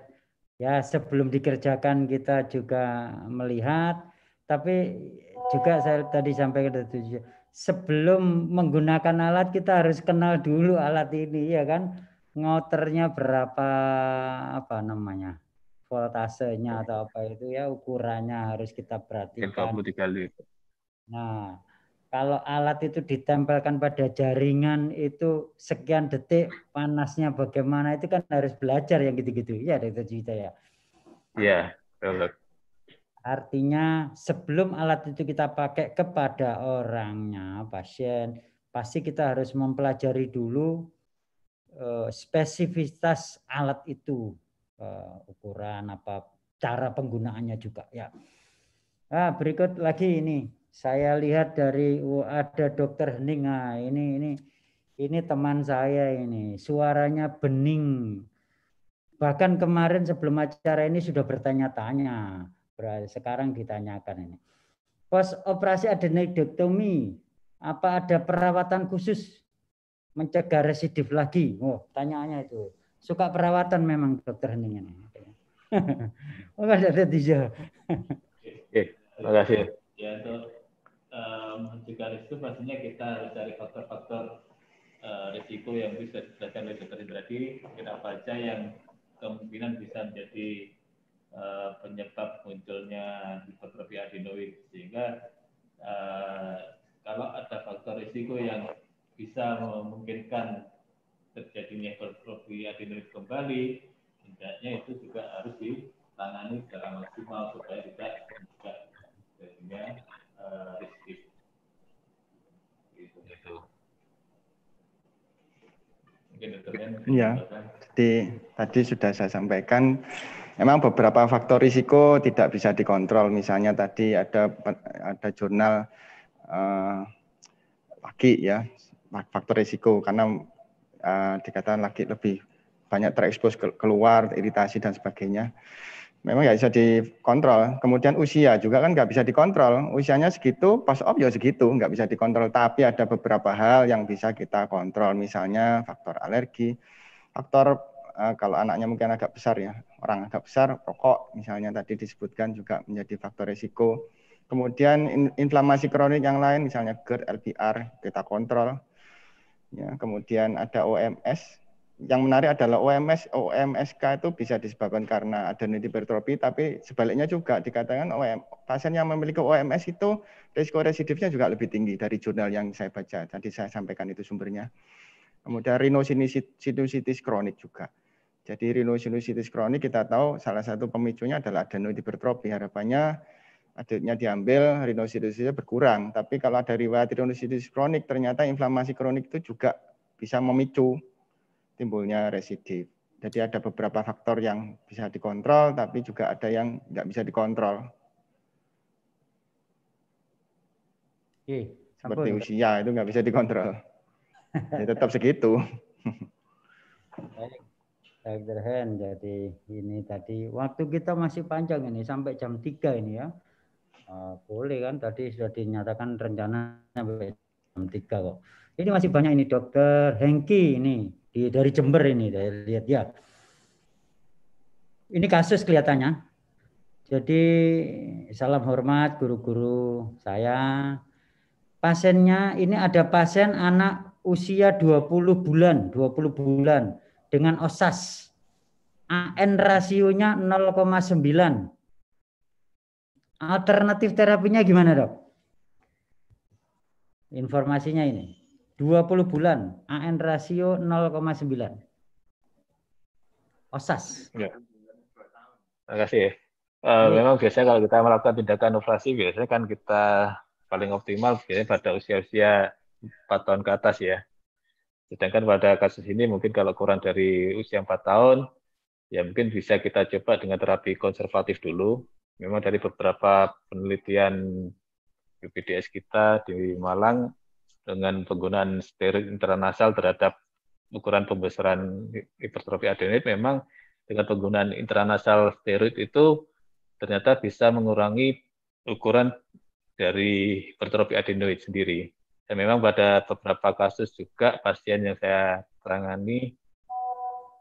Ya, sebelum dikerjakan kita juga melihat, tapi juga saya tadi sampaikan tujuh. sebelum menggunakan alat kita harus kenal dulu alat ini ya kan ngoternya berapa apa namanya voltasenya atau apa itu ya ukurannya harus kita perhatikan. 33 liter. Nah, kalau alat itu ditempelkan pada jaringan itu sekian detik panasnya bagaimana itu kan harus belajar yang gitu-gitu ya Dokter Juwita ya. Iya, betul. Artinya sebelum alat itu kita pakai kepada orangnya pasien pasti kita harus mempelajari dulu eh, spesifitas alat itu eh, ukuran apa cara penggunaannya juga ya. Nah, berikut lagi ini saya lihat dari oh, ada dokter Hening nah, ini ini ini teman saya ini suaranya bening bahkan kemarin sebelum acara ini sudah bertanya-tanya sekarang ditanyakan ini pos operasi adenoidektomi apa ada perawatan khusus mencegah residif lagi oh tanyaannya itu suka perawatan memang dokter Hening ini [LAUGHS] oh ada oke terima kasih ya, Eh, mencegah risiko pastinya kita harus cari faktor-faktor uh, risiko yang bisa dijelaskan oleh dokter Indradi kita aja yang kemungkinan bisa menjadi uh, penyebab munculnya hipertrofi adenoid sehingga uh, kalau ada faktor risiko yang bisa memungkinkan terjadinya hipertrofi adenoid kembali hendaknya itu juga harus ditangani secara maksimal supaya tidak mencegah terjadinya Ya, jadi tadi sudah saya sampaikan, emang beberapa faktor risiko tidak bisa dikontrol. Misalnya tadi ada ada jurnal uh, laki ya, faktor risiko karena uh, dikatakan laki lebih banyak terekspos keluar, iritasi dan sebagainya memang nggak bisa dikontrol. Kemudian usia juga kan nggak bisa dikontrol. Usianya segitu, pas op ya segitu, nggak bisa dikontrol. Tapi ada beberapa hal yang bisa kita kontrol, misalnya faktor alergi, faktor eh, kalau anaknya mungkin agak besar ya, orang agak besar, rokok misalnya tadi disebutkan juga menjadi faktor resiko. Kemudian in, inflamasi kronik yang lain, misalnya GERD, LPR kita kontrol. Ya, kemudian ada OMS, yang menarik adalah OMS, OMSK itu bisa disebabkan karena ada hipertrofi, tapi sebaliknya juga dikatakan OM, pasien yang memiliki OMS itu risiko residifnya juga lebih tinggi dari jurnal yang saya baca. Tadi saya sampaikan itu sumbernya. Kemudian rhinosinusitis kronik juga. Jadi rhinosinusitis kronik kita tahu salah satu pemicunya adalah adenoid hipertrofi. Harapannya adiknya diambil, rhinosinusitisnya berkurang. Tapi kalau ada riwayat rhinosinusitis kronik, ternyata inflamasi kronik itu juga bisa memicu timbulnya residif. Jadi ada beberapa faktor yang bisa dikontrol, tapi juga ada yang nggak bisa dikontrol. Oke, Seperti usia itu nggak bisa dikontrol. ya, tetap segitu. Baik, Derhen. Jadi ini tadi waktu kita masih panjang ini sampai jam 3 ini ya. Uh, boleh kan tadi sudah dinyatakan rencananya sampai jam 3 kok. Ini masih banyak ini dokter Hengki ini di, dari Jember ini, saya lihat ya. Ini kasus kelihatannya. Jadi salam hormat guru-guru saya. Pasiennya ini ada pasien anak usia 20 bulan, 20 bulan dengan OSAS. AN rasionya 0,9. Alternatif terapinya gimana, Dok? Informasinya ini. 20 bulan AN rasio 0,9. OSAS. Ya. Terima kasih. Ya. Uh, ya. Memang biasanya kalau kita melakukan tindakan operasi biasanya kan kita paling optimal biasanya pada usia-usia 4 tahun ke atas ya. Sedangkan pada kasus ini mungkin kalau kurang dari usia 4 tahun, ya mungkin bisa kita coba dengan terapi konservatif dulu. Memang dari beberapa penelitian UPDS kita di Malang, dengan penggunaan steroid intranasal terhadap ukuran pembesaran hipertrofi adenoid memang dengan penggunaan intranasal steroid itu ternyata bisa mengurangi ukuran dari hipertrofi adenoid sendiri. Dan memang pada beberapa kasus juga pasien yang saya terangani,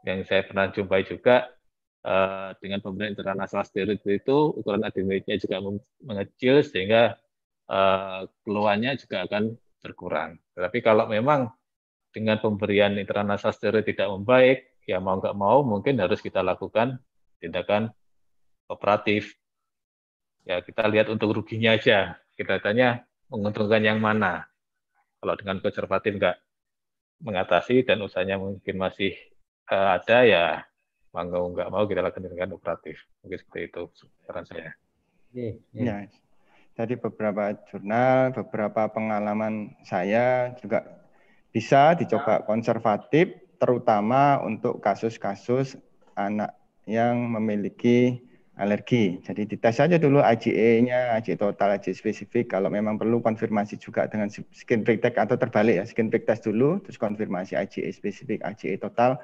yang saya pernah jumpai juga eh, dengan pemberian intranasal steroid itu ukuran adenoidnya juga mengecil sehingga eh, keluarnya juga akan berkurang. Tapi kalau memang dengan pemberian intranasal steroid tidak membaik, ya mau nggak mau mungkin harus kita lakukan tindakan operatif. Ya kita lihat untuk ruginya aja. Kita tanya menguntungkan yang mana. Kalau dengan konservatif nggak mengatasi dan usahanya mungkin masih uh, ada ya mau nggak mau kita lakukan tindakan operatif. Mungkin seperti itu saran saya. Yeah, yeah. Nice dari beberapa jurnal, beberapa pengalaman saya juga bisa dicoba konservatif terutama untuk kasus-kasus anak yang memiliki alergi. Jadi dites saja dulu IgE-nya, IgE total, IgE spesifik. Kalau memang perlu konfirmasi juga dengan skin prick test atau terbalik ya, skin prick test dulu, terus konfirmasi IgE spesifik, IgE total.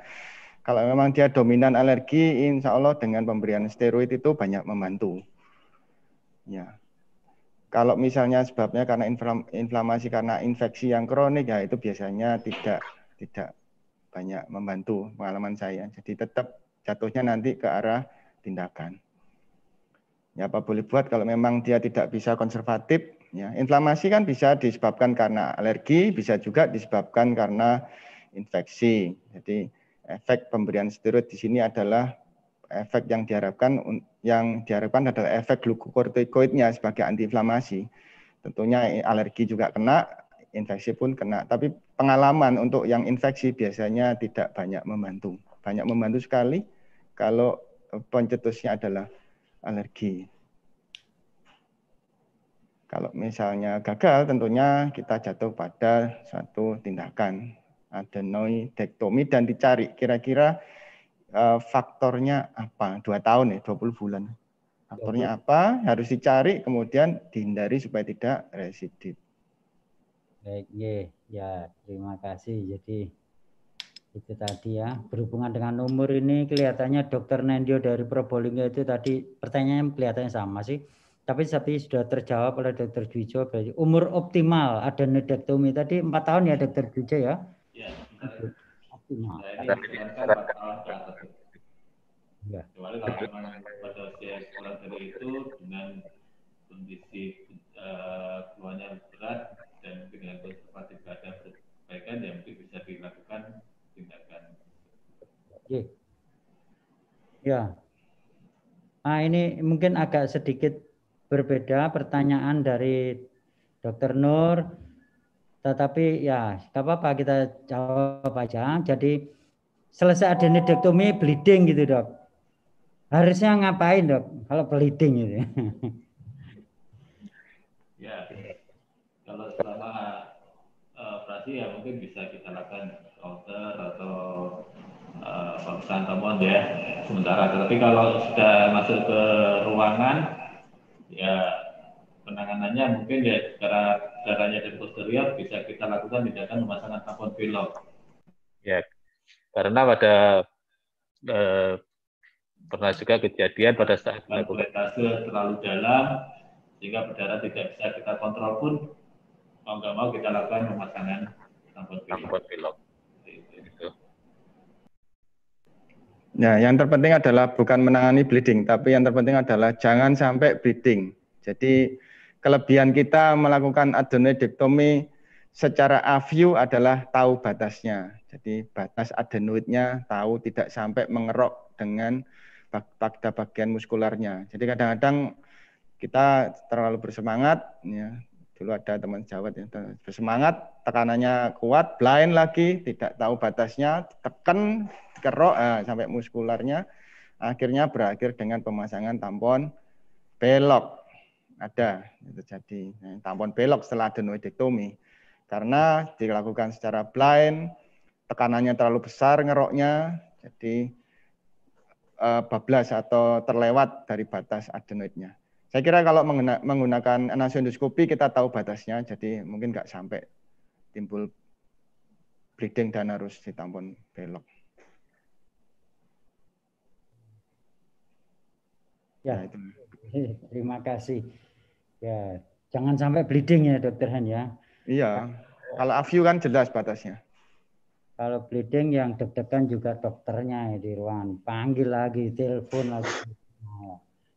Kalau memang dia dominan alergi, insya Allah dengan pemberian steroid itu banyak membantu. Ya. Kalau misalnya sebabnya karena inflamasi karena infeksi yang kronik ya itu biasanya tidak tidak banyak membantu pengalaman saya. Jadi tetap jatuhnya nanti ke arah tindakan. Ya apa boleh buat kalau memang dia tidak bisa konservatif ya. Inflamasi kan bisa disebabkan karena alergi, bisa juga disebabkan karena infeksi. Jadi efek pemberian steroid di sini adalah efek yang diharapkan yang diharapkan adalah efek glukokortikoidnya sebagai antiinflamasi. Tentunya alergi juga kena, infeksi pun kena. Tapi pengalaman untuk yang infeksi biasanya tidak banyak membantu. Banyak membantu sekali kalau eh, pencetusnya adalah alergi. Kalau misalnya gagal, tentunya kita jatuh pada satu tindakan adenoidektomi dan dicari kira-kira Eh, faktornya apa? Dua tahun ya, puluh bulan. Faktornya apa? Harus dicari, kemudian dihindari supaya tidak residip. Baik, ye. ya terima kasih. Jadi itu tadi ya berhubungan dengan umur ini kelihatannya dokter Nendio dari Probolinggo itu tadi pertanyaannya kelihatannya sama sih tapi tapi sudah terjawab oleh dokter Jujo berarti umur optimal ada nedektomi tadi empat tahun ya dokter Jujo ya, ya Nah, nah ada Ya. Kecuali kalau memang pada usia kurang dari itu dengan kondisi uh, keluarnya berat dan dengan konservatif ada perbaikan yang mungkin bisa dilakukan tindakan. Oke. Ya. Ah, ini mungkin agak sedikit berbeda pertanyaan dari dokter Nur tetapi ya apa-apa kita jawab aja. Jadi selesai adenidektomi bleeding gitu dok. Harusnya ngapain dok kalau bleeding gitu? [LAUGHS] ya kalau selama uh, ya mungkin bisa kita lakukan counter atau uh, pemeriksaan tamuan ya sementara. Tetapi kalau sudah masuk ke ruangan ya penanganannya mungkin ya cara caranya dari posterior bisa kita lakukan tindakan pemasangan tampon pilok. Ya, karena pada eh, pernah juga kejadian pada saat lakukan terlalu dalam sehingga berdarah tidak bisa kita kontrol pun mau nggak mau kita lakukan pemasangan tampon pilok. Tampon pilok. Nah, gitu. ya, yang terpenting adalah bukan menangani bleeding, tapi yang terpenting adalah jangan sampai bleeding. Jadi Kelebihan kita melakukan adenoidektomi secara aview adalah tahu batasnya. Jadi batas adenoidnya tahu tidak sampai mengerok dengan pada bagian muskularnya. Jadi kadang-kadang kita terlalu bersemangat, ya, dulu ada teman Jawa yang bersemangat, tekanannya kuat, blind lagi, tidak tahu batasnya, tekan, kerok eh, sampai muskularnya, akhirnya berakhir dengan pemasangan tampon belok ada terjadi nah, tampon belok setelah adenoidektomi karena dilakukan secara blind tekanannya terlalu besar ngeroknya jadi eh, bablas atau terlewat dari batas adenoidnya. Saya kira kalau menggunakan nasiondoskopi kita tahu batasnya, jadi mungkin nggak sampai timbul bleeding dan harus ditampon belok. Ya, nah, itu. terima kasih. Ya, jangan sampai bleeding ya dokter Han ya. Iya. Kalau aview kan jelas batasnya. Kalau bleeding yang deg-degan juga dokternya ya, di ruangan. Panggil lagi, telepon lagi.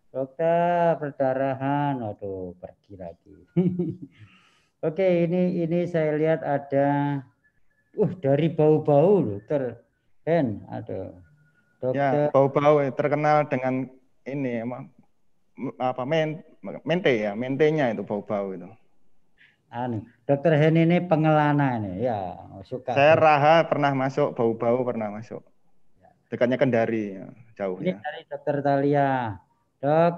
Dokter perdarahan, waduh pergi lagi. [LAUGHS] Oke, ini ini saya lihat ada, uh dari bau-bau dokter Ken, aduh. Ya, dokter. Ya, bau-bau eh, terkenal dengan ini apa men, mente ya, mentenya itu bau-bau itu. Anu, dokter Hen ini pengelana ini, ya suka. Saya Raha pernah masuk, bau-bau pernah masuk. Ya. Dekatnya Kendari, ya, jauh. Ini ya. dari dokter Talia. Dok,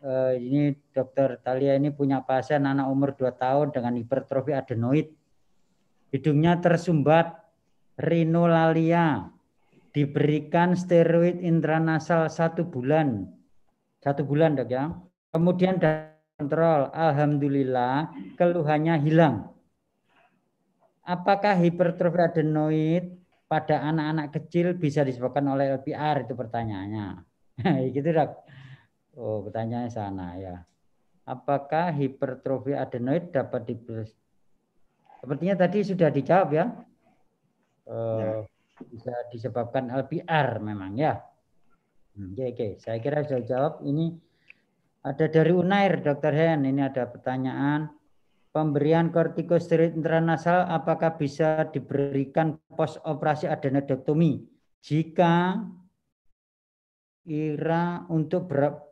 eh, ini dokter Talia ini punya pasien anak umur 2 tahun dengan hipertrofi adenoid. Hidungnya tersumbat rinolalia. Diberikan steroid intranasal satu bulan. Satu bulan dok ya Kemudian kontrol, alhamdulillah keluhannya hilang. Apakah hipertrofi adenoid pada anak-anak kecil bisa disebabkan oleh LPR itu pertanyaannya. [LAUGHS] gitu dok. Oh, pertanyaannya sana ya. Apakah hipertrofi adenoid dapat di Sepertinya tadi sudah dijawab ya. Uh, bisa disebabkan LPR memang ya. Hmm, oke, okay, oke. Okay. Saya kira sudah jawab ini ada dari Unair, Dr. Hen. Ini ada pertanyaan. Pemberian kortikosteroid intranasal apakah bisa diberikan pos operasi adenodektomi jika Ira untuk berapa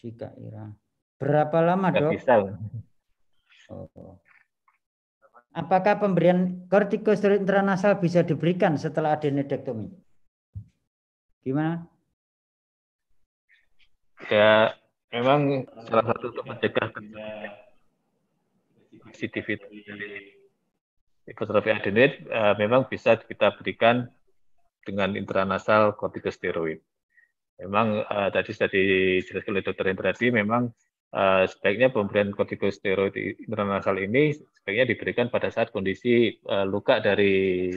jika Ira berapa lama Gak dok? Bisa. Oh. Apakah pemberian kortikosteroid intranasal bisa diberikan setelah adenodektomi? Gimana? Ya memang salah satu untuk mencegah sensitivitas dari hipertrofi adenit uh, eh, memang bisa kita berikan dengan intranasal kortikosteroid. Memang uh, tadi sudah dijelaskan oleh dokter tadi, memang uh, sebaiknya pemberian kortikosteroid intranasal ini sebaiknya diberikan pada saat kondisi uh, luka dari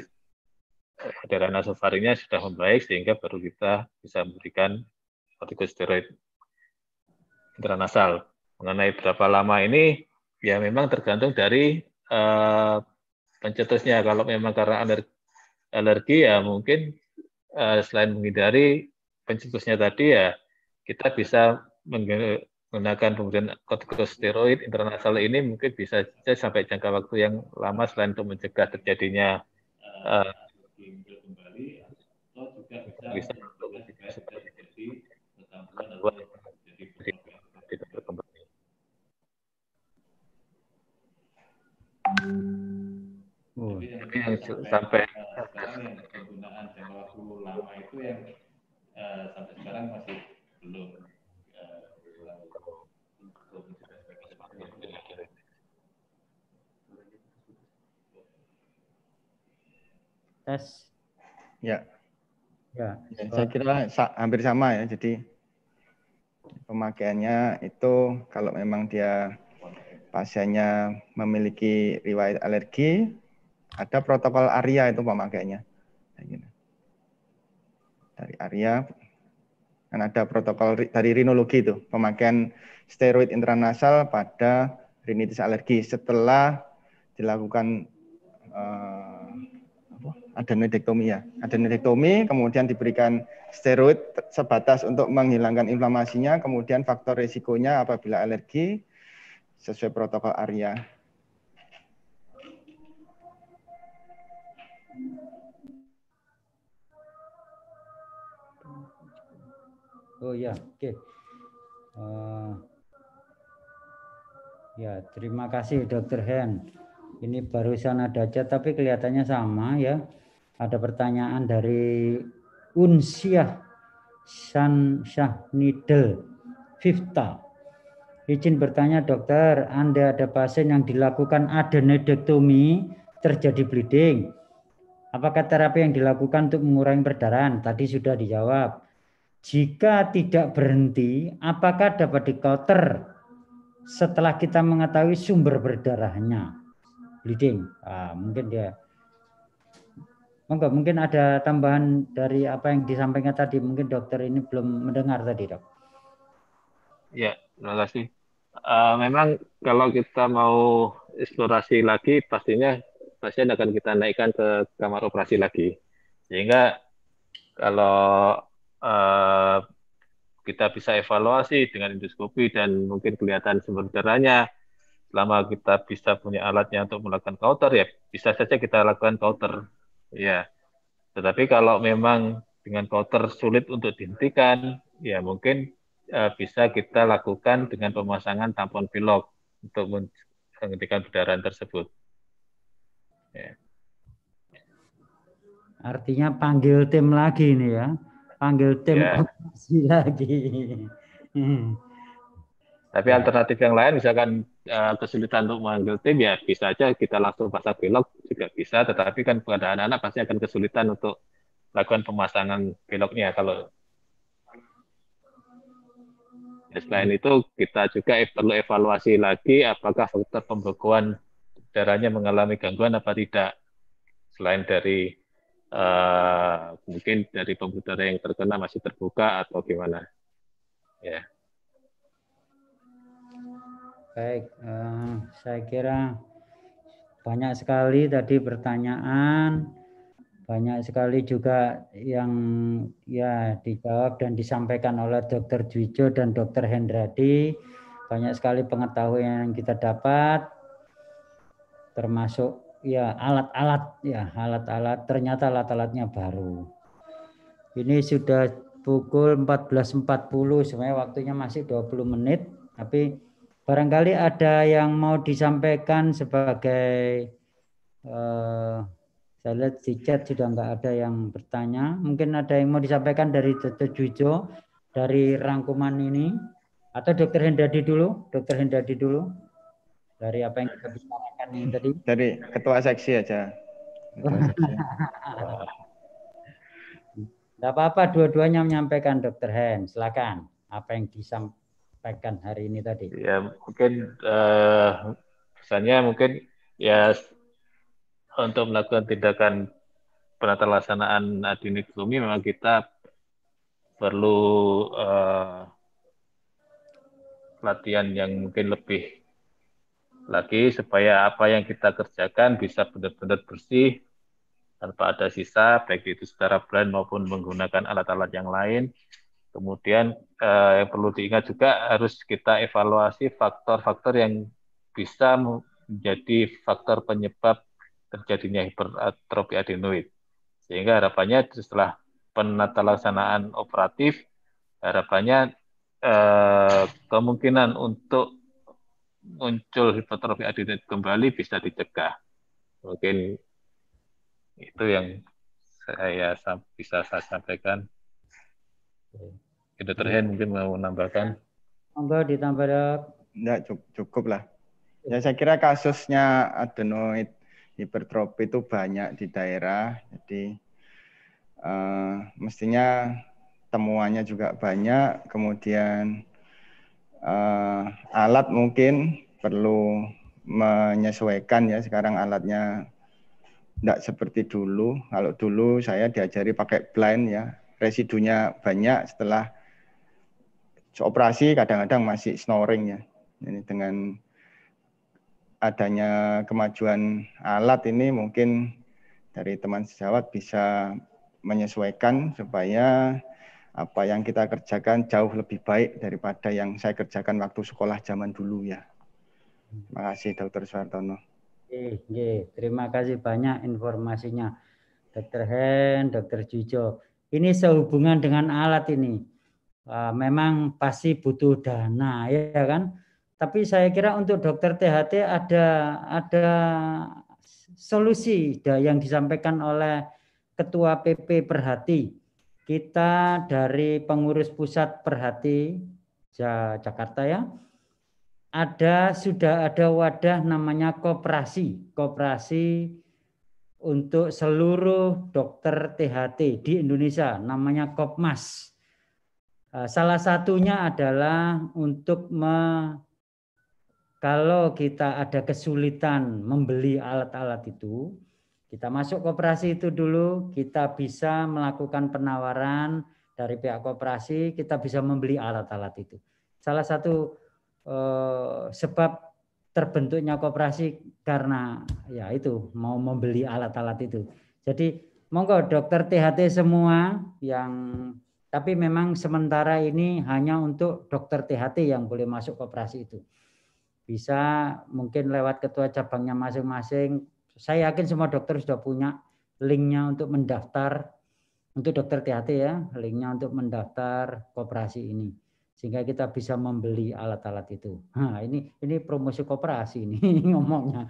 daerah nasofaringnya sudah membaik sehingga baru kita bisa memberikan kortikosteroid intranasal. Mengenai berapa lama ini, ya memang tergantung dari uh, pencetusnya. Kalau memang karena alergi, ya mungkin uh, selain menghindari pencetusnya tadi ya kita bisa menggunakan kemudian kortikosteroid intranasal ini mungkin bisa sampai jangka waktu yang lama selain untuk mencegah terjadinya uh, bisa untuk mencegah tidak gitu, berkembang. Oh, tapi sampai, sampai sekarang yang penggunaan jangka lama itu yang eh, sampai sekarang masih belum uh, ya ya, ya saya kira hampir sama ya jadi pemakaiannya itu kalau memang dia pasiennya memiliki riwayat alergi, ada protokol ARIA itu pemakaiannya. Dari ARIA, dan ada protokol dari rinologi itu, pemakaian steroid intranasal pada rinitis alergi setelah dilakukan eh, adenodektomi ya. Adenodektomi kemudian diberikan steroid sebatas untuk menghilangkan inflamasinya, kemudian faktor risikonya apabila alergi sesuai protokol ARIA. Oh ya, oke. Okay. Uh, eh, ya, terima kasih Dokter Hen. Ini barusan ada chat tapi kelihatannya sama ya. Ada pertanyaan dari unsiah san syahnidel fifta izin bertanya dokter anda ada pasien yang dilakukan adenedektomi terjadi bleeding apakah terapi yang dilakukan untuk mengurangi perdarahan tadi sudah dijawab jika tidak berhenti apakah dapat di counter setelah kita mengetahui sumber berdarahnya bleeding ah, mungkin dia Monggo mungkin ada tambahan dari apa yang disampaikan tadi mungkin dokter ini belum mendengar tadi dok. Ya terima kasih. Uh, memang kalau kita mau eksplorasi lagi pastinya pasien akan kita naikkan ke kamar operasi lagi sehingga kalau uh, kita bisa evaluasi dengan endoskopi dan mungkin kelihatan sumber darahnya selama kita bisa punya alatnya untuk melakukan counter ya bisa saja kita lakukan counter ya tetapi kalau memang dengan kloter sulit untuk dihentikan ya mungkin uh, bisa kita lakukan dengan pemasangan tampon pilok untuk menghentikan perdarahan tersebut ya. artinya panggil tim lagi nih ya panggil tim ya. lagi tapi alternatif yang lain misalkan Eh, kesulitan untuk manggil tim ya bisa aja kita langsung pasang belok juga bisa tetapi kan pada anak-anak pasti akan kesulitan untuk lakukan pemasangan beloknya kalau ya, selain itu kita juga e, perlu evaluasi lagi apakah faktor pembekuan darahnya mengalami gangguan apa tidak selain dari uh, mungkin dari pembuluh darah yang terkena masih terbuka atau gimana ya yeah. Baik, eh, saya kira banyak sekali tadi pertanyaan, banyak sekali juga yang ya dijawab dan disampaikan oleh Dr. Jwijo dan Dr. Hendradi. Banyak sekali pengetahuan yang kita dapat, termasuk ya alat-alat ya alat-alat ternyata alat-alatnya baru. Ini sudah pukul 14.40 sebenarnya waktunya masih 20 menit tapi Barangkali ada yang mau disampaikan sebagai eh, saya lihat di chat sudah nggak ada yang bertanya. Mungkin ada yang mau disampaikan dari Dr. Jujo dari rangkuman ini atau Dokter Hendadi dulu, Dokter Hendadi dulu dari apa yang kita bicarakan ini tadi. Dari ketua seksi aja. Tidak [LAUGHS] apa-apa, dua-duanya menyampaikan Dokter Hen. Silakan apa yang disampaikan sampaikan hari ini tadi? Ya mungkin uh, pesannya mungkin ya untuk melakukan tindakan penata laksanaan adini bumi memang kita perlu uh, latihan yang mungkin lebih lagi supaya apa yang kita kerjakan bisa benar-benar bersih tanpa ada sisa baik itu secara brand maupun menggunakan alat-alat yang lain Kemudian eh, yang perlu diingat juga harus kita evaluasi faktor-faktor yang bisa menjadi faktor penyebab terjadinya hipertrofi adenoid. Sehingga harapannya setelah penatalaksanaan operatif, harapannya eh, kemungkinan untuk muncul hipertrofi adenoid kembali bisa dicegah. Mungkin itu yang saya bisa saya sampaikan. Dr. Hen mungkin mau menambahkan. Tambah ditambah dok. Nggak, cukup, cukup lah. Ya saya kira kasusnya adenoid hipertrofi itu banyak di daerah, jadi uh, mestinya temuannya juga banyak. Kemudian uh, alat mungkin perlu menyesuaikan ya sekarang alatnya tidak seperti dulu. Kalau dulu saya diajari pakai blind ya, residunya banyak setelah operasi kadang-kadang masih snoring ya. Ini dengan adanya kemajuan alat ini mungkin dari teman sejawat bisa menyesuaikan supaya apa yang kita kerjakan jauh lebih baik daripada yang saya kerjakan waktu sekolah zaman dulu ya. Terima kasih Dr. Oke, Oke, terima kasih banyak informasinya. Dr. Hen, Dr. Jujo. Ini sehubungan dengan alat ini. Ah, memang pasti butuh dana ya kan. Tapi saya kira untuk dokter THT ada ada solusi yang disampaikan oleh Ketua PP Perhati. Kita dari pengurus pusat Perhati Jakarta ya, ada sudah ada wadah namanya koperasi, koperasi untuk seluruh dokter THT di Indonesia namanya Kopmas. Eh, salah satunya adalah untuk me, kalau kita ada kesulitan membeli alat-alat itu, kita masuk koperasi itu dulu, kita bisa melakukan penawaran dari pihak koperasi, kita bisa membeli alat-alat itu. Salah satu eh, sebab terbentuknya koperasi karena ya itu mau membeli alat-alat itu. Jadi monggo dokter THT semua yang tapi memang sementara ini hanya untuk dokter THT yang boleh masuk koperasi itu. Bisa mungkin lewat ketua cabangnya masing-masing. Saya yakin semua dokter sudah punya linknya untuk mendaftar untuk dokter THT ya, linknya untuk mendaftar koperasi ini sehingga kita bisa membeli alat-alat itu. Nah, ini ini promosi koperasi ini [LAUGHS] ngomongnya.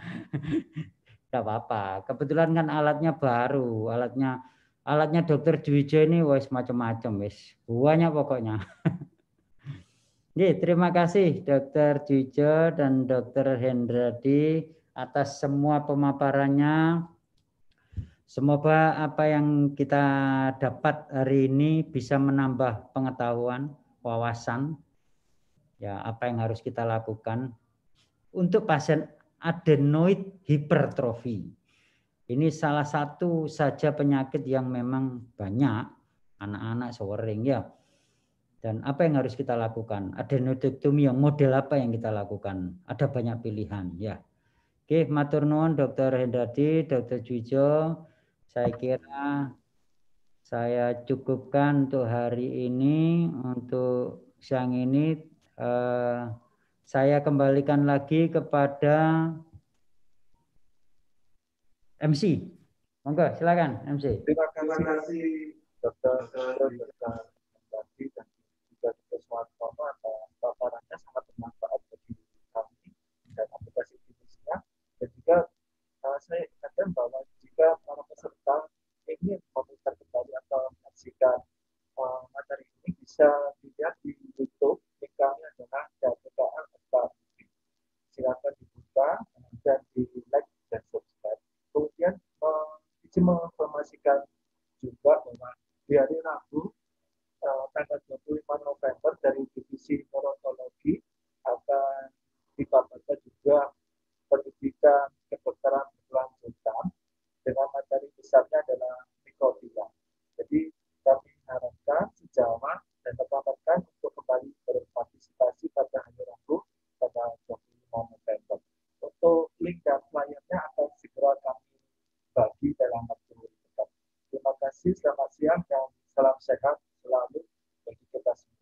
Tidak apa-apa. Kebetulan kan alatnya baru, alatnya alatnya dokter Dwijo ini wes macam-macam wes banyak pokoknya Oke, [LAUGHS] terima kasih Dokter Jujo dan Dokter Hendradi atas semua pemaparannya. Semoga apa yang kita dapat hari ini bisa menambah pengetahuan, wawasan, ya apa yang harus kita lakukan untuk pasien adenoid hipertrofi. Ini salah satu saja penyakit yang memang banyak anak-anak sewering ya. Dan apa yang harus kita lakukan? Adenoidektomi yang model apa yang kita lakukan? Ada banyak pilihan ya. Oke, matur nuwun Dr. Hendardi, Dr. Jujo. Saya kira saya cukupkan untuk hari ini untuk siang ini eh, saya kembalikan lagi kepada MC. Monggo, silakan MC. Terima kasih Dr. Bagi dan juga Dr. paparannya sangat bermanfaat bagi kami dan aplikasi bisnisnya. Dan juga eh, saya ingatkan bahwa jika para peserta ingin memutar kembali atau menyaksikan eh, materi ini bisa dilihat di YouTube linknya adalah KPKL Silakan dibuka dan di like dan subscribe kemudian uh, menginformasikan juga bahwa di hari Rabu eh, tanggal 25 November dari divisi neurologi akan dikabarkan juga pendidikan kedokteran berkelanjutan dengan materi besarnya adalah mikrobiota. Jadi kami harapkan sejawat dan tetapkan untuk kembali berpartisipasi pada hari Rabu pada 25 November. Untuk link dan layarnya akan segera kami berbagi dalam waktu dekat. Terima kasih, selamat siang, dan salam sehat selalu bagi kita semua.